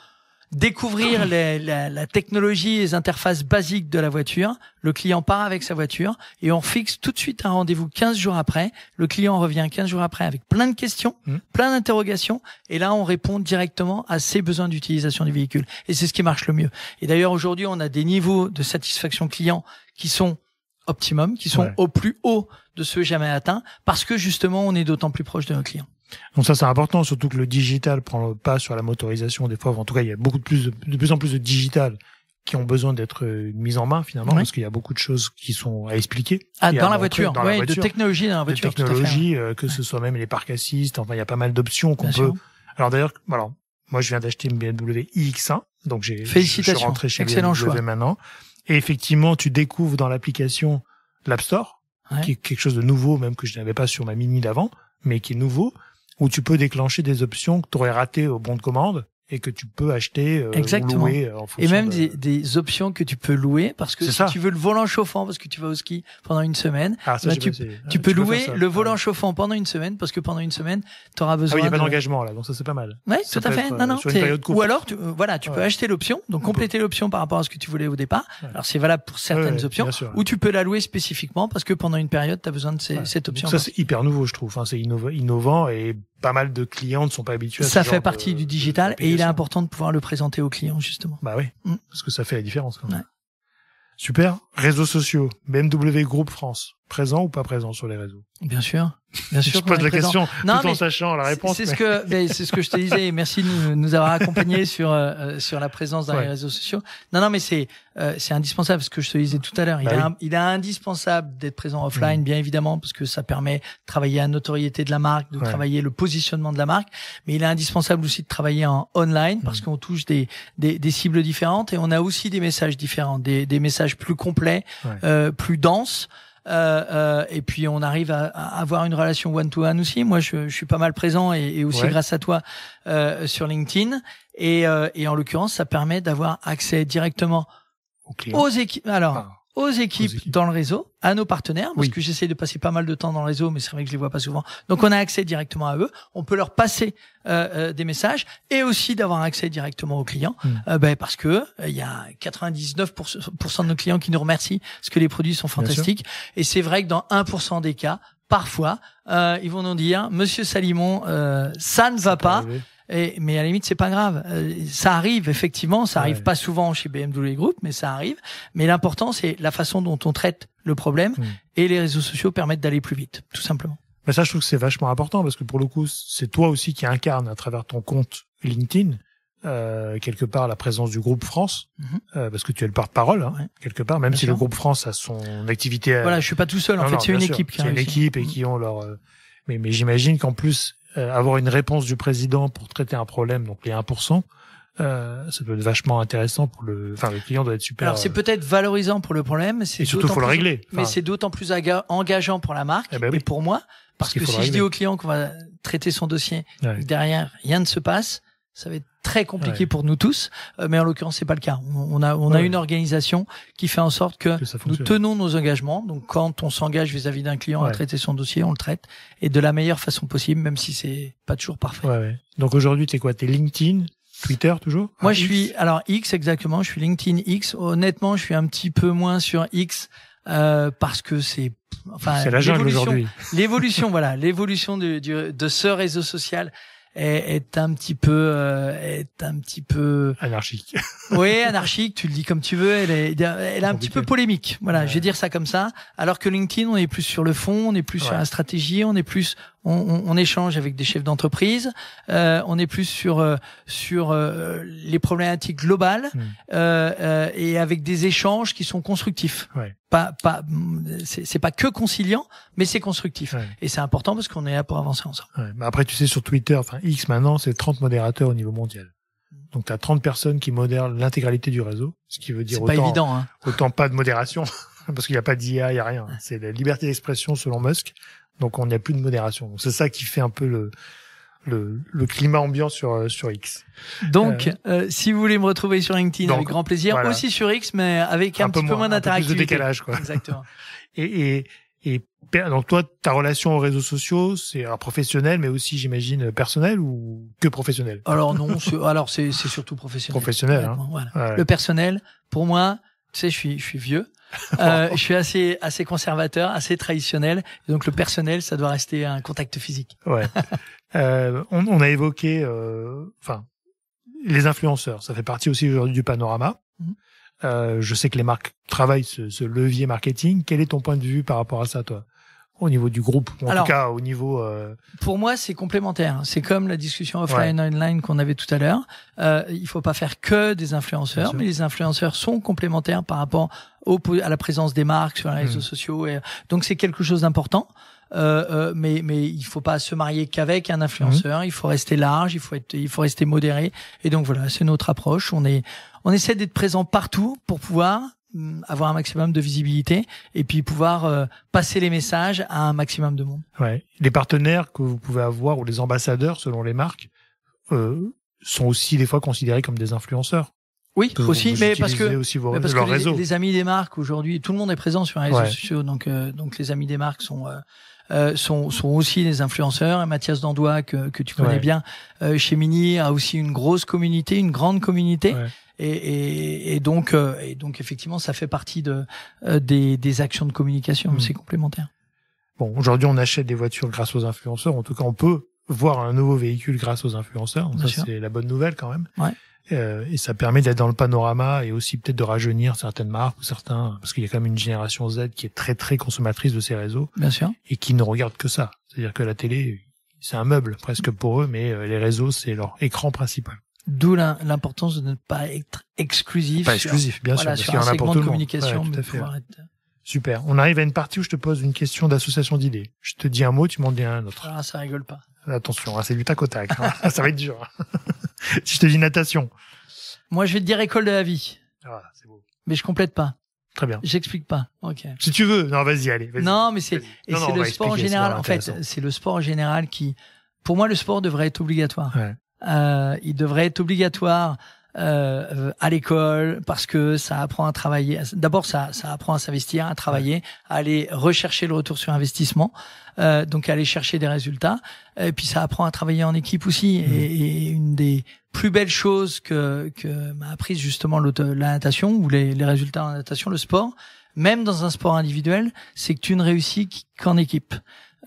découvrir la, technologie technologie, les interfaces basiques de la voiture. Le client part avec sa voiture et on fixe tout de suite un rendez-vous 15 jours après. Le client revient 15 jours après avec plein de questions, mmh. plein d'interrogations et là on répond directement à ses besoins d'utilisation du véhicule. Et c'est ce qui marche le mieux. Et d'ailleurs aujourd'hui on a des niveaux de satisfaction client qui sont optimum, qui sont au plus haut de ceux jamais atteints parce que justement on est d'autant plus proche de nos clients. Donc ça, c'est important, surtout que le digital prend le pas sur la motorisation des fois. En tout cas, il y a beaucoup de plus de, de plus en plus de digital qui ont besoin d'être euh, mis en main finalement, parce qu'il y a beaucoup de choses qui sont à expliquer. Ah, dans, la voiture, ouais, de technologie dans la voiture. De technologie, euh, que ce soit même les parcs assist enfin, il y a pas mal d'options qu'on peut. Alors d'ailleurs, voilà, moi je viens d'acheter une BMW iX1, donc j'ai, je suis rentré chez Excellent BMW choix. maintenant. Et effectivement, tu découvres dans l'application l'App Store, qui est quelque chose de nouveau, même que je n'avais pas sur ma Mini d'avant, mais qui est nouveau où tu peux déclencher des options que tu aurais ratées au bon de commande et que tu peux acheter euh, Exactement. louer euh, Et même des, des, options que tu peux louer parce que si tu veux le volant chauffant parce que tu vas au ski pendant une semaine, ah, bah, tu, peux louer le ah volant chauffant pendant une semaine parce que pendant une semaine, tu auras besoin. Ah oui, il n'y a pas d'engagement là, donc ça c'est pas mal. Oui, tout à fait. Euh, non, non, ou alors tu, voilà, tu peux acheter l'option, donc compléter l'option par rapport à ce que tu voulais au départ. Alors c'est valable pour certaines options ou tu peux la louer spécifiquement parce que pendant une période, tu as besoin de cette option. Ça c'est hyper nouveau, je trouve. Hein. c'est innovant et pas mal de clients ne sont pas habitués à ça fait partie du digital et il est important de pouvoir le présenter aux clients justement bah oui mm. parce que ça fait la différence super réseaux sociaux BMW Group France présent ou pas présent sur les réseaux Bien sûr, bien sûr. je pose la question tout en sachant la réponse. C'est ce que c'est ce que je te disais. Merci de nous, avoir accompagnés sur euh, euh, sur la présence dans les réseaux sociaux. Non, non, mais c'est euh, c'est indispensable ce que je te disais tout à l'heure. Il, bah est indispensable d'être présent mmh. offline, bien évidemment, parce que ça permet de travailler la notoriété de la marque, de travailler le positionnement de la marque. Mais il est indispensable aussi de travailler en online parce mmh. qu'on touche des, des, des cibles différentes et on a aussi des messages différents, des des messages plus complets, plus denses. Euh, euh, et puis on arrive à, avoir une relation one-to-one aussi. Moi, je, je, suis pas mal présent et, et aussi grâce à toi euh, sur LinkedIn. Et, euh, et en l'occurrence, ça permet d'avoir accès directement aux équipes. Alors, aux équipes, dans le réseau, à nos partenaires, parce que j'essaie de passer pas mal de temps dans le réseau, mais c'est vrai que je les vois pas souvent. Donc on a accès directement à eux, on peut leur passer euh, euh, des messages et aussi d'avoir accès directement aux clients, hmm. euh, ben, parce que il y a 99% de nos clients qui nous remercient parce que les produits sont fantastiques. Et c'est vrai que dans 1% des cas, parfois, ils vont nous dire, Monsieur Salimon, ça ne va pas. Et, mais à la limite, c'est pas grave. Euh, ça arrive, effectivement. Ça arrive pas souvent chez BMW Group, mais ça arrive. Mais l'important, c'est la façon dont on traite le problème. Hmm. Et les réseaux sociaux permettent d'aller plus vite, tout simplement. Mais ça, je trouve que c'est vachement important parce que pour le coup, c'est toi aussi qui incarne à travers ton compte LinkedIn. Euh, quelque part la présence du groupe France mhm. euh, parce que tu es le porte-parole hein, quelque part même si le groupe France a son activité euh, voilà je suis pas tout seul en fait c'est une équipe qui a une équipe et qui ont leur mais mais j'imagine qu'en plus euh, avoir une réponse du président pour traiter un problème, donc les 1%, euh, ça peut être vachement intéressant pour le, enfin le client doit être super. Alors c'est euh, peut-être valorisant pour le problème, mais c'est surtout faut le régler. Mais c'est d'autant plus engageant pour la marque eh ben et pour moi parce, que si je dis au client qu'on va traiter son dossier, derrière rien ne se passe, ça va être très compliqué pour nous tous, euh, mais en l'occurrence c'est pas le cas. On a on a une organisation qui fait en sorte que, nous tenons nos engagements. Donc quand on s'engage vis-à-vis d'un client à traiter son dossier, on le traite et de la meilleure façon possible, même si c'est pas toujours parfait. Donc aujourd'hui t'es quoi T'es LinkedIn, Twitter toujours Moi ah, je suis alors X exactement. Je suis LinkedIn X. Honnêtement, je suis un petit peu moins sur X. Euh, parce que c'est enfin c'est L'évolution voilà, l'évolution de, de ce réseau social est, est un petit peu euh, est un petit peu anarchique. oui, anarchique, tu le dis comme tu veux, elle est elle est un petit peu polémique. Voilà, je vais dire ça comme ça, alors que LinkedIn, on est plus sur le fond, on est plus sur la stratégie, on est plus on, échange avec des chefs d'entreprise, euh, on est plus sur euh, sur euh, les problématiques globales hmm. et avec des échanges qui sont constructifs. Ouais. Pas pas c'est pas que conciliant, mais c'est constructif et c'est important parce qu'on est là pour avancer ensemble. Mais après, tu sais, sur Twitter, enfin X maintenant, c'est 30 modérateurs au niveau mondial. Donc tu as 30 personnes qui modèrent l'intégralité du réseau, ce qui veut dire hein. autant pas de modération. Hein, parce qu'il n'y a pas d'IA, il n'y a rien. Ah. C'est la liberté d'expression selon Musk, donc on n'y a plus de modération. C'est ça qui fait un peu le, le, le, climat ambiant sur, euh, sur X. Donc, euh, euh, si vous voulez me retrouver sur LinkedIn, avec grand plaisir, aussi sur X, mais avec un, petit peu moins, d'interactivité. de décalage, quoi. Exactement. et, et, et donc toi, ta relation aux réseaux sociaux, c'est un professionnel, mais aussi, j'imagine, personnel ou que professionnel Alors non, alors c'est surtout professionnel. Professionnel. Hein. Le personnel, pour moi, tu sais, je suis vieux. Euh, je suis assez assez conservateur, assez traditionnel. donc le personnel, ça doit rester un contact physique. Ouais. euh, on, on, a évoqué, euh, enfin, les influenceurs, ça fait partie aussi aujourd'hui du panorama. Mhm. Euh, je sais que les marques travaillent ce, ce, levier marketing. Quel est ton point de vue par rapport à ça, toi au niveau du groupe, en tout cas au niveau. Euh, pour moi, c'est complémentaire. C'est comme la discussion offline online qu'on avait tout à l'heure. Euh, il faut pas faire que des influenceurs, mais les influenceurs sont complémentaires par rapport au, à la présence des marques sur les réseaux mmh. sociaux. Et, donc c'est quelque chose d'important. Euh, euh, mais mais il faut pas se marier qu'avec un influenceur. Mmh. Il faut rester large, il faut être, il faut rester modéré. Et donc voilà, c'est notre approche. On est, on essaie d'être présent partout pour pouvoir Mm, avoir un maximum de visibilité et puis pouvoir euh, passer les messages à un maximum de monde. Ouais. Les partenaires que vous pouvez avoir ou les ambassadeurs selon les marques euh, sont aussi des fois considérés comme des influenceurs. Oui, aussi, mais parce que, les, amis des marques aujourd'hui, tout le monde est présent sur les réseaux sociaux, donc euh, donc les amis des marques sont euh, sont, sont aussi des influenceurs. Mathias Dandois, que, que tu connais bien, chez Mini, a aussi une grosse communauté, une grande communauté. Et, et, et donc, euh, et donc effectivement, ça fait partie de euh, des, des actions de communication, mais hmm. c'est complémentaire. Bon, aujourd'hui, on achète des voitures grâce aux influenceurs. En tout cas, on peut voir un nouveau véhicule grâce aux influenceurs. ça, c'est la bonne nouvelle quand même. Ouais. Euh, et ça permet d'être dans le panorama et aussi peut-être de rajeunir certaines marques ou certains, parce qu'il y a quand même une génération Z qui est très très consommatrice de ces réseaux. Bien Et qui ne regarde que ça. C'est-à-dire que la télé, c'est un meuble presque pour eux, mais les réseaux, c'est leur écran principal. D'où l'importance de ne pas être exclusif. Pas exclusif, bien sûr, parce qu'il y a de communication, euh, Super. On arrive à une partie où je te pose une question d'association d'idées. Je te dis un mot, tu m'en dis un autre. Ah, ça rigole pas. Attention, hein, c'est du tac au tac. Hein. ça va être dur. Hein. si je te dis natation. Moi, je vais te dire école de la vie. Ah, c'est beau. Mais je complète pas. Très bien. J'explique pas. Ok. Si tu veux. Non, vas-y, allez. non, mais c'est c'est le sport en général. En fait, c'est le sport en général qui, pour moi, le sport devrait être obligatoire. Ouais. Euh, il devrait être obligatoire euh, à l'école parce que ça apprend à travailler. D'abord, ça, ça apprend à s'investir, à travailler, à aller rechercher le retour sur investissement, euh, donc aller chercher des résultats. Et puis ça apprend à travailler en équipe aussi. Et, mmh. une des plus belles choses que, que m'a apprise justement la natation ou les, les résultats en natation, le sport, même dans un sport individuel, c'est que tu ne réussis qu'en équipe.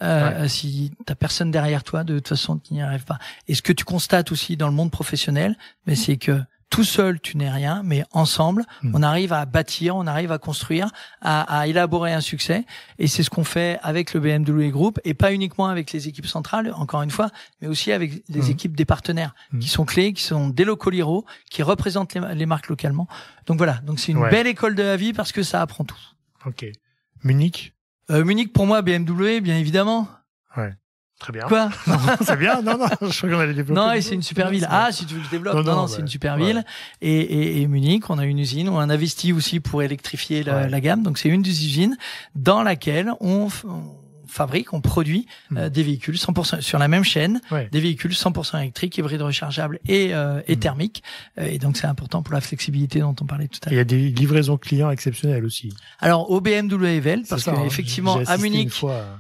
Euh, Si t'as personne derrière toi, de toute façon, tu n'y arrives pas. Et ce que tu constates aussi dans le monde professionnel, mais c'est que tout seul, tu n'es rien, mais ensemble, hmm. on arrive à bâtir, on arrive à construire, à, élaborer un succès. Et c'est ce qu'on fait avec le BMW Group, et pas uniquement avec les équipes centrales, encore une fois, mais aussi avec les hmm. équipes des partenaires, hmm. qui sont clés, qui sont des locaux qui représentent les, marques localement. Donc voilà, donc c'est une belle école de la vie parce que ça apprend tout. Ok. Munich euh, Munich pour moi, BMW, bien évidemment. Ouais. Très bien. Quoi C'est bien. Non, non, je crois qu'on allait développer. Non, et c'est une super ville. Ah, si tu veux que je développe. Non, non, c'est une super ville. Et, et, et, Munich, on a une usine. On a investi aussi pour électrifier la, gamme. Donc, c'est une des usines dans laquelle on fabrique, on produit hmm. euh, des véhicules 100% sur la même chaîne, des véhicules 100% électriques, hybrides rechargeables et, euh, et hmm. thermiques. Euh, et donc c'est important pour la flexibilité dont on parlait tout à l'heure. Il y a des livraisons clients exceptionnelles aussi. Alors au BMW Welt parce qu'effectivement hein. à Munich,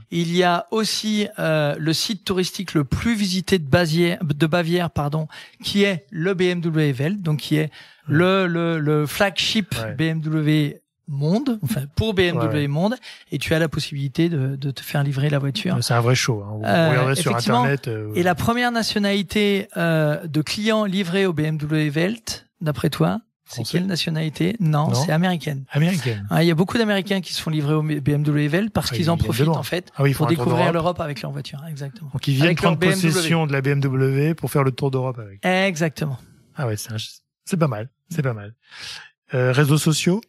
il y a aussi le site touristique le plus visité de, Bavière, de Bavière, pardon, qui est le BMW Evel, donc qui est hmm. le, flagship BMW Monde, enfin pour BMW Monde, et tu as la possibilité de, te faire livrer la voiture. C'est un vrai show. Hein. Vous euh, sur internet. Euh, et la première nationalité euh, de client livré au BMW Welt, d'après toi, c'est quelle nationalité Non, c'est américaine. Américaine. Ah, il y a beaucoup d'Américains qui se font livrer au BMW Welt parce ah, qu'ils en profitent en fait ah pour découvrir l'Europe avec leur voiture. Exactement. Donc ils viennent prendre possession de la BMW pour faire le tour d'Europe avec. Exactement. Ah ouais, c'est pas mal, c'est pas mal. réseaux sociaux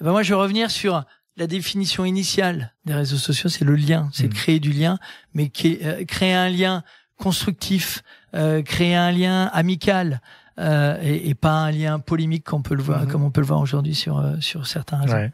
eh ben moi, je veux revenir sur la définition initiale des réseaux sociaux, c'est le lien, c'est hmm. créer du lien, mais euh, créer un lien constructif, euh, créer un lien amical. Euh, et, et, pas un lien polémique qu'on peut le voir, hmm. comme on peut le voir aujourd'hui sur sur certains réseaux. Ouais.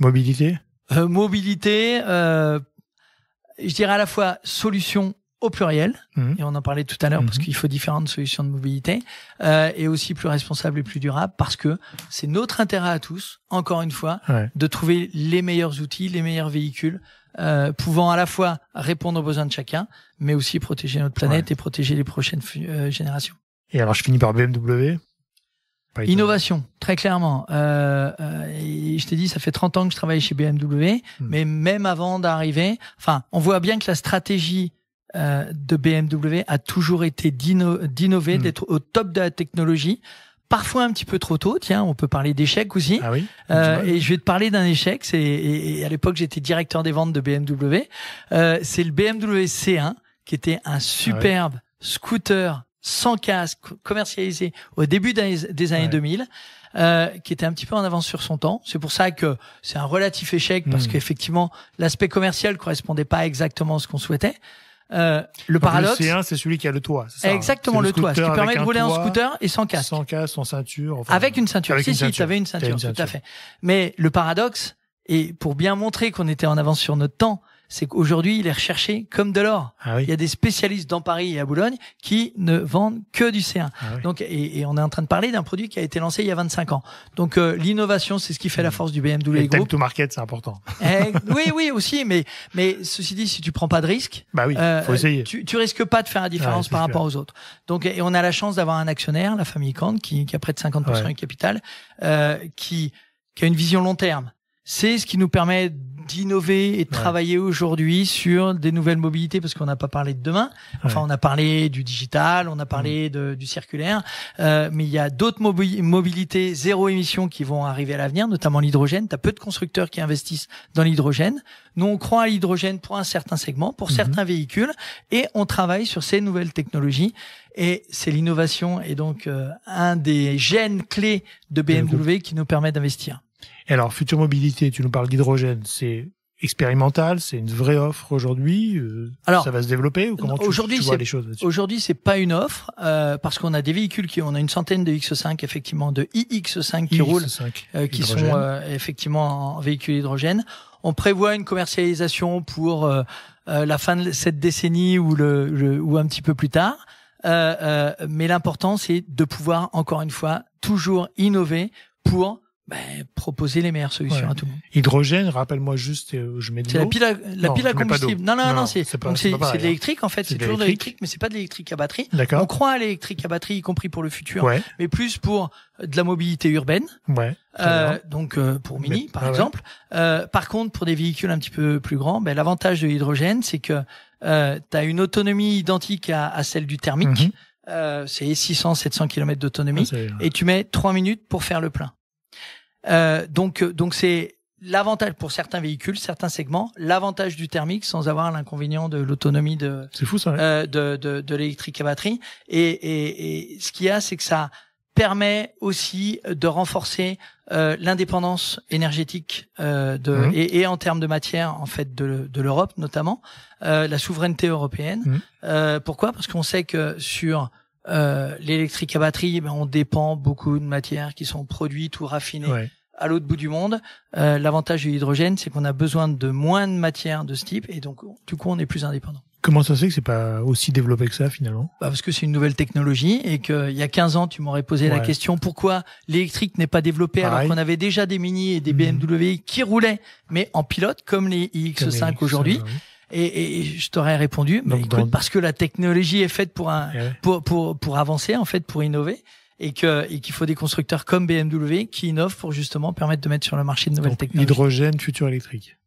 Mobilité. mobilité. je dirais à la fois solution pluriel, mhm. et on en parlait tout à l'heure parce mhm. qu'il faut différentes solutions de mobilité, euh, et aussi plus responsable et plus durable parce que c'est notre intérêt à tous, encore une fois, de trouver les meilleurs outils, les meilleurs véhicules euh, pouvant à la fois répondre aux besoins de chacun, mais aussi protéger notre planète et protéger les prochaines euh, générations. Et alors je finis par BMW. Innovation, très clairement. Euh, euh je t'ai dit, ça fait 30 ans que je travaille chez BMW, hmm. mais même avant d'arriver, enfin, on voit bien que la stratégie euh, de BMW a toujours été d'innover, hmm. d'être au top de la technologie. Parfois un petit peu trop tôt, tiens, on peut parler d'échec aussi. Ah oui, euh, et je vais te parler d'un échec. C'est et, à l'époque j'étais directeur des ventes de BMW. Euh, c'est le BMW C1 qui était un superbe ah scooter sans casque commercialisé au début des années 2000. Euh, qui était un petit peu en avance sur son temps. C'est pour ça que c'est un relatif échec parce hmm. qu'effectivement l'aspect commercial correspondait pas exactement à ce qu'on souhaitait. Euh, le paradoxe. C1, c'est celui qui a le toit. Ça, hein. exactement le, toit, ce qui permet de rouler en scooter et sans casque. Sans casque, sans ceinture. avec une ceinture. si, si, une ceinture, avais une ceinture, tout à fait. Mais le paradoxe, et pour bien montrer qu'on était en avance sur notre temps, c'est qu'aujourd'hui, il est recherché comme de l'or. Ah il y a des spécialistes dans Paris et à Boulogne qui ne vendent que du C1. Ah Donc, et, on est en train de parler d'un produit qui a été lancé il y a 25 ans. Donc, euh, l'innovation, c'est ce qui fait la mmh. force du BMW et Group. to market, c'est important. Eh, oui, oui, aussi. Mais, mais ceci dit, si tu prends pas de risque, bah oui, euh, faut essayer. Tu, risques pas de faire la différence par rapport aux autres. Donc, et on a la chance d'avoir un actionnaire, la famille Kant, qui, qui a près de 50% du capital, euh, qui, qui a une vision long terme c'est ce qui nous permet d'innover et de travailler aujourd'hui sur des nouvelles mobilités parce qu'on n'a pas parlé de demain. Enfin, on a parlé du digital, on a parlé mm. du circulaire, euh, mais il y a d'autres mobilités zéro émission qui vont arriver à l'avenir, notamment l'hydrogène. Tu as peu de constructeurs qui investissent dans l'hydrogène. Nous, on croit à l'hydrogène pour un certain segment, pour mm-hmm. certains véhicules, et on travaille sur ces nouvelles technologies. Et c'est l'innovation et donc euh, un des gènes clés de BMW qui nous permet d'investir alors, Future Mobilité, tu nous parles d'hydrogène, c'est expérimental, c'est une vraie offre aujourd'hui. Euh, alors, ça va se développer ou comment tu, vois les choses Aujourd'hui, c'est pas une offre euh, parce qu'on a des véhicules qui, on a une centaine de X5 effectivement, de iX5 qui roulent, euh, qui sont effectivement en véhicule hydrogène. On prévoit une commercialisation pour la fin de cette décennie ou le, le ou un petit peu plus tard. mais l'important, c'est de pouvoir encore une fois toujours innover pour bah, proposer les meilleures solutions à tout le monde. Hydrogène, rappelle-moi juste, euh, je mets de C'est la pile à, combustible. Non, non, non, c'est c'est, c'est, de hein. l'électrique, en fait. C'est toujours de l'électrique, mais c'est pas de l'électrique à batterie. On croit à l'électrique à batterie, y compris pour le futur. Mais plus pour de la mobilité urbaine. Ouais. Euh, donc, euh, pour Mini, par ah exemple. par contre, pour des véhicules un petit peu plus grands, ben, l'avantage de l'hydrogène, c'est que, euh, t'as une autonomie identique à, celle du thermique. Mhm. c'est 600, 700 km d'autonomie. Ah, et tu mets 3 minutes pour faire le plein. Euh, donc euh, donc c'est l'avantage pour certains véhicules, certains segments, l'avantage du thermique sans avoir l'inconvénient de l'autonomie de euh, de, de, de l'électrique à batterie. Et, et, et ce qu'il y a, c'est que ça permet aussi de renforcer euh, l'indépendance énergétique euh, de mmh. et, et, en termes de matière en fait de, de l'Europe notamment euh, la souveraineté européenne. Mmh. pourquoi Parce qu'on sait que sur euh, l'électrique à batterie, ben, on dépend beaucoup de matières qui sont produites ou raffinées à l'autre bout du monde. Euh, l'avantage de l'hydrogène, c'est qu'on a besoin de moins de matières de ce type, et donc du coup, on est plus indépendant. Comment ça se fait que c'est pas aussi développé que ça finalement bah Parce que c'est une nouvelle technologie et qu'il y a 15 ans, tu m'aurais posé la question pourquoi l'électrique n'est pas développé alors qu'on avait déjà des Mini et des BMW mhm. qui roulaient, mais en pilote comme les x 5 aujourd'hui et, et je t'aurais répondu, mais parce que la technologie est faite pour, un, eh pour, pour, pour avancer, en fait, pour innover et que et qu'il faut des constructeurs comme BMW qui innovent pour justement permettre de mettre sur le marché de nouvelles technologies. Hydrogène, futur électrique.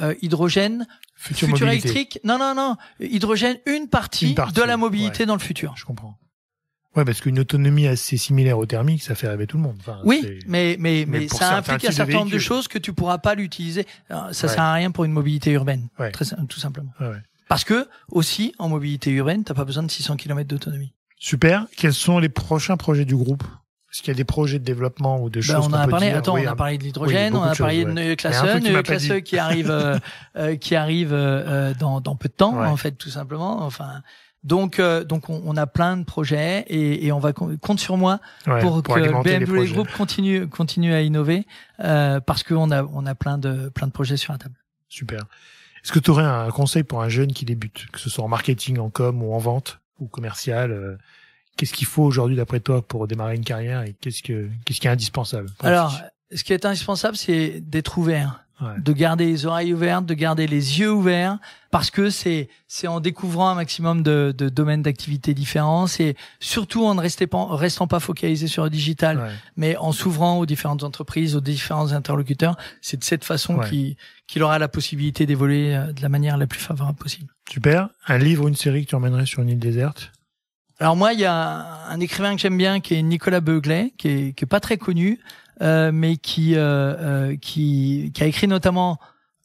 Euh, hydrogène, futur, électrique. Non, non, non. Hydrogène, une partie, de la mobilité dans le futur. Je comprends. Ouais, parce qu'une autonomie assez similaire au thermique, ça fait rêver tout le monde. oui, mais, mais, mais, ça implique un certain nombre de choses que tu pourras pas l'utiliser. Euh, ça sert à rien pour une mobilité urbaine, très, tout simplement. parce que, aussi, en mobilité urbaine, t'as pas besoin de 600 km d'autonomie. Super. Quels sont les prochains projets du groupe est-ce qu'il y a des projets de développement ou de ben, choses on, a parlé, attends, on a parlé de l'hydrogène, on a parlé de ouais. classe qui, qui arrive, euh, euh, qui arrive dans, dans, peu de temps, en fait, tout simplement. Enfin, donc, euh, donc on, a plein de projets et, on va compte sur moi pour, que BMW Group continue continue à innover euh, parce qu'on a on a plein de plein de projets sur la table. Super. Est-ce que tu aurais un conseil pour un jeune qui débute, que ce soit en marketing, en com ou en vente ou commercial euh, Qu'est-ce qu'il faut aujourd'hui d'après toi pour démarrer une carrière et qu'est-ce que qu'est-ce qui est indispensable Alors, ce qui est indispensable, c'est d'être ouvert de garder les oreilles ouvertes, de garder les yeux ouverts, parce que c'est c'est en découvrant un maximum de, de domaines d'activité différents, c'est surtout en ne restant pas, focalisé sur le digital, mais en s'ouvrant aux différentes entreprises, aux différents interlocuteurs, c'est de cette façon qu'il aura la possibilité d'évoluer euh, de la manière la plus favorable possible. Super. Un livre ou une série que tu emmènerais sur une île déserte alors moi, il y a un écrivain que j'aime bien qui est Nicolas Beuglet, qui est, qui est pas très connu, euh, mais qui, euh, euh, qui, qui a écrit notamment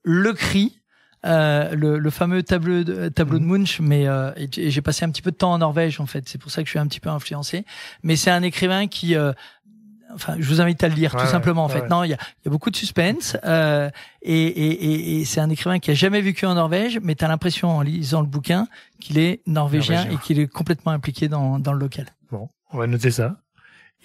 Le Cri, euh, le, le, fameux tableau de, tableau de mhm. Munch, mais et j'ai passé un petit peu de temps en Norvège en fait, c'est pour ça que je suis un petit peu influencé. Mais c'est un écrivain qui, enfin, je vous invite à le lire tout simplement en fait. Non, il y a, y a, beaucoup de suspense et, et, et, et c'est un écrivain qui a jamais vécu en Norvège, mais tu as l'impression en lisant le bouquin qu'il est norvégien, norvégien. et qu'il est complètement impliqué dans, dans le local. Bon, on va noter ça.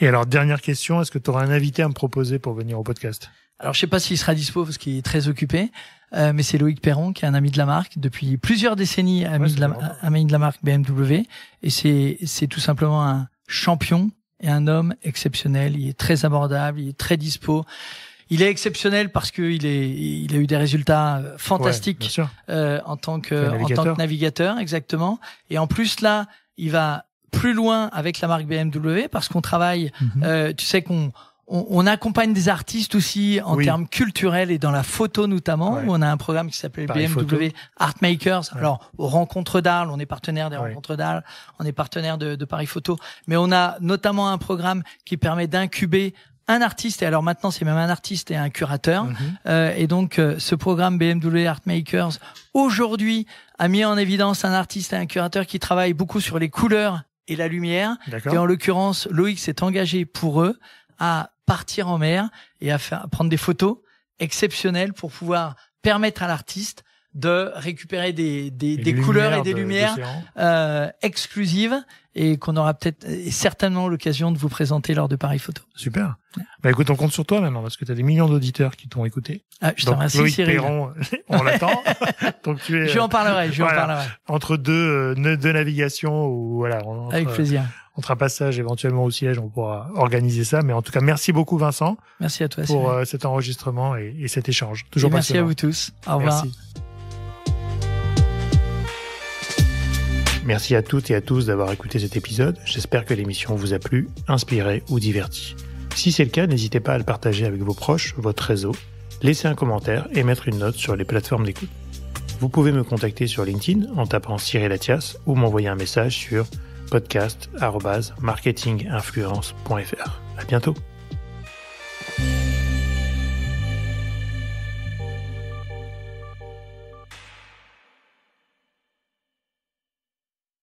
Et alors, dernière question, est-ce que tu auras un invité à me proposer pour venir au podcast Alors, je sais pas s'il sera dispo parce qu'il est très occupé, euh, mais c'est Loïc Perron qui est un ami de la marque depuis plusieurs décennies, ami, de, la, ami de la marque BMW, et c'est c'est tout simplement un champion et un homme exceptionnel. Il est très abordable, il est très dispo. Il est exceptionnel parce que il est, il a eu des résultats euh, fantastiques euh, en tant que en tant que navigateur exactement. Et en plus là, il va plus loin avec la marque BMW parce qu'on travaille, mhm. euh, tu sais qu'on on, on, accompagne des artistes aussi en termes culturels et dans la photo notamment. on a un programme qui s'appelle BMW Artmakers, Art Makers. Alors aux rencontres d'Arles, on est partenaire des rencontres d'Arles, on est partenaire de, de, Paris Photo, mais on a notamment un programme qui permet d'incuber un artiste et alors maintenant c'est même un artiste et un curateur mhm. euh, et donc euh, ce programme BMW Art Makers aujourd'hui a mis en évidence un artiste et un curateur qui travaillent beaucoup sur les couleurs et la lumière. Et en l'occurrence, Loïc s'est engagé pour eux à partir en mer et à, faire, prendre des photos exceptionnelles pour pouvoir permettre à l'artiste de récupérer des, des, couleurs et des lumières euh, exclusives et qu'on aura peut-être certainement l'occasion de vous présenter lors de Paris Photo. Super. Bah écoute, on compte sur toi maintenant parce que tu as des millions d'auditeurs qui t'ont écouté. Ah, je Loïc Perron, on l'attend. Donc tu es Je en parlerai, je en parlerai. Entre deux euh, nœuds deux navigations ou voilà, entre, Avec plaisir. Entre un passage éventuellement au siège, on pourra organiser ça mais en tout cas, merci beaucoup Vincent. Merci à toi pour euh, cet enregistrement et, cet échange. Toujours et Merci à vous tous. Au revoir. Merci. Merci à toutes et à tous d'avoir écouté cet épisode. J'espère que l'émission vous a plu, inspiré ou diverti. Si c'est le cas, n'hésitez pas à le partager avec vos proches, votre réseau, laisser un commentaire et mettre une note sur les plateformes d'écoute. Vous pouvez me contacter sur LinkedIn en tapant Cyril Latias ou m'envoyer un message sur podcast.marketinginfluence.fr. À bientôt!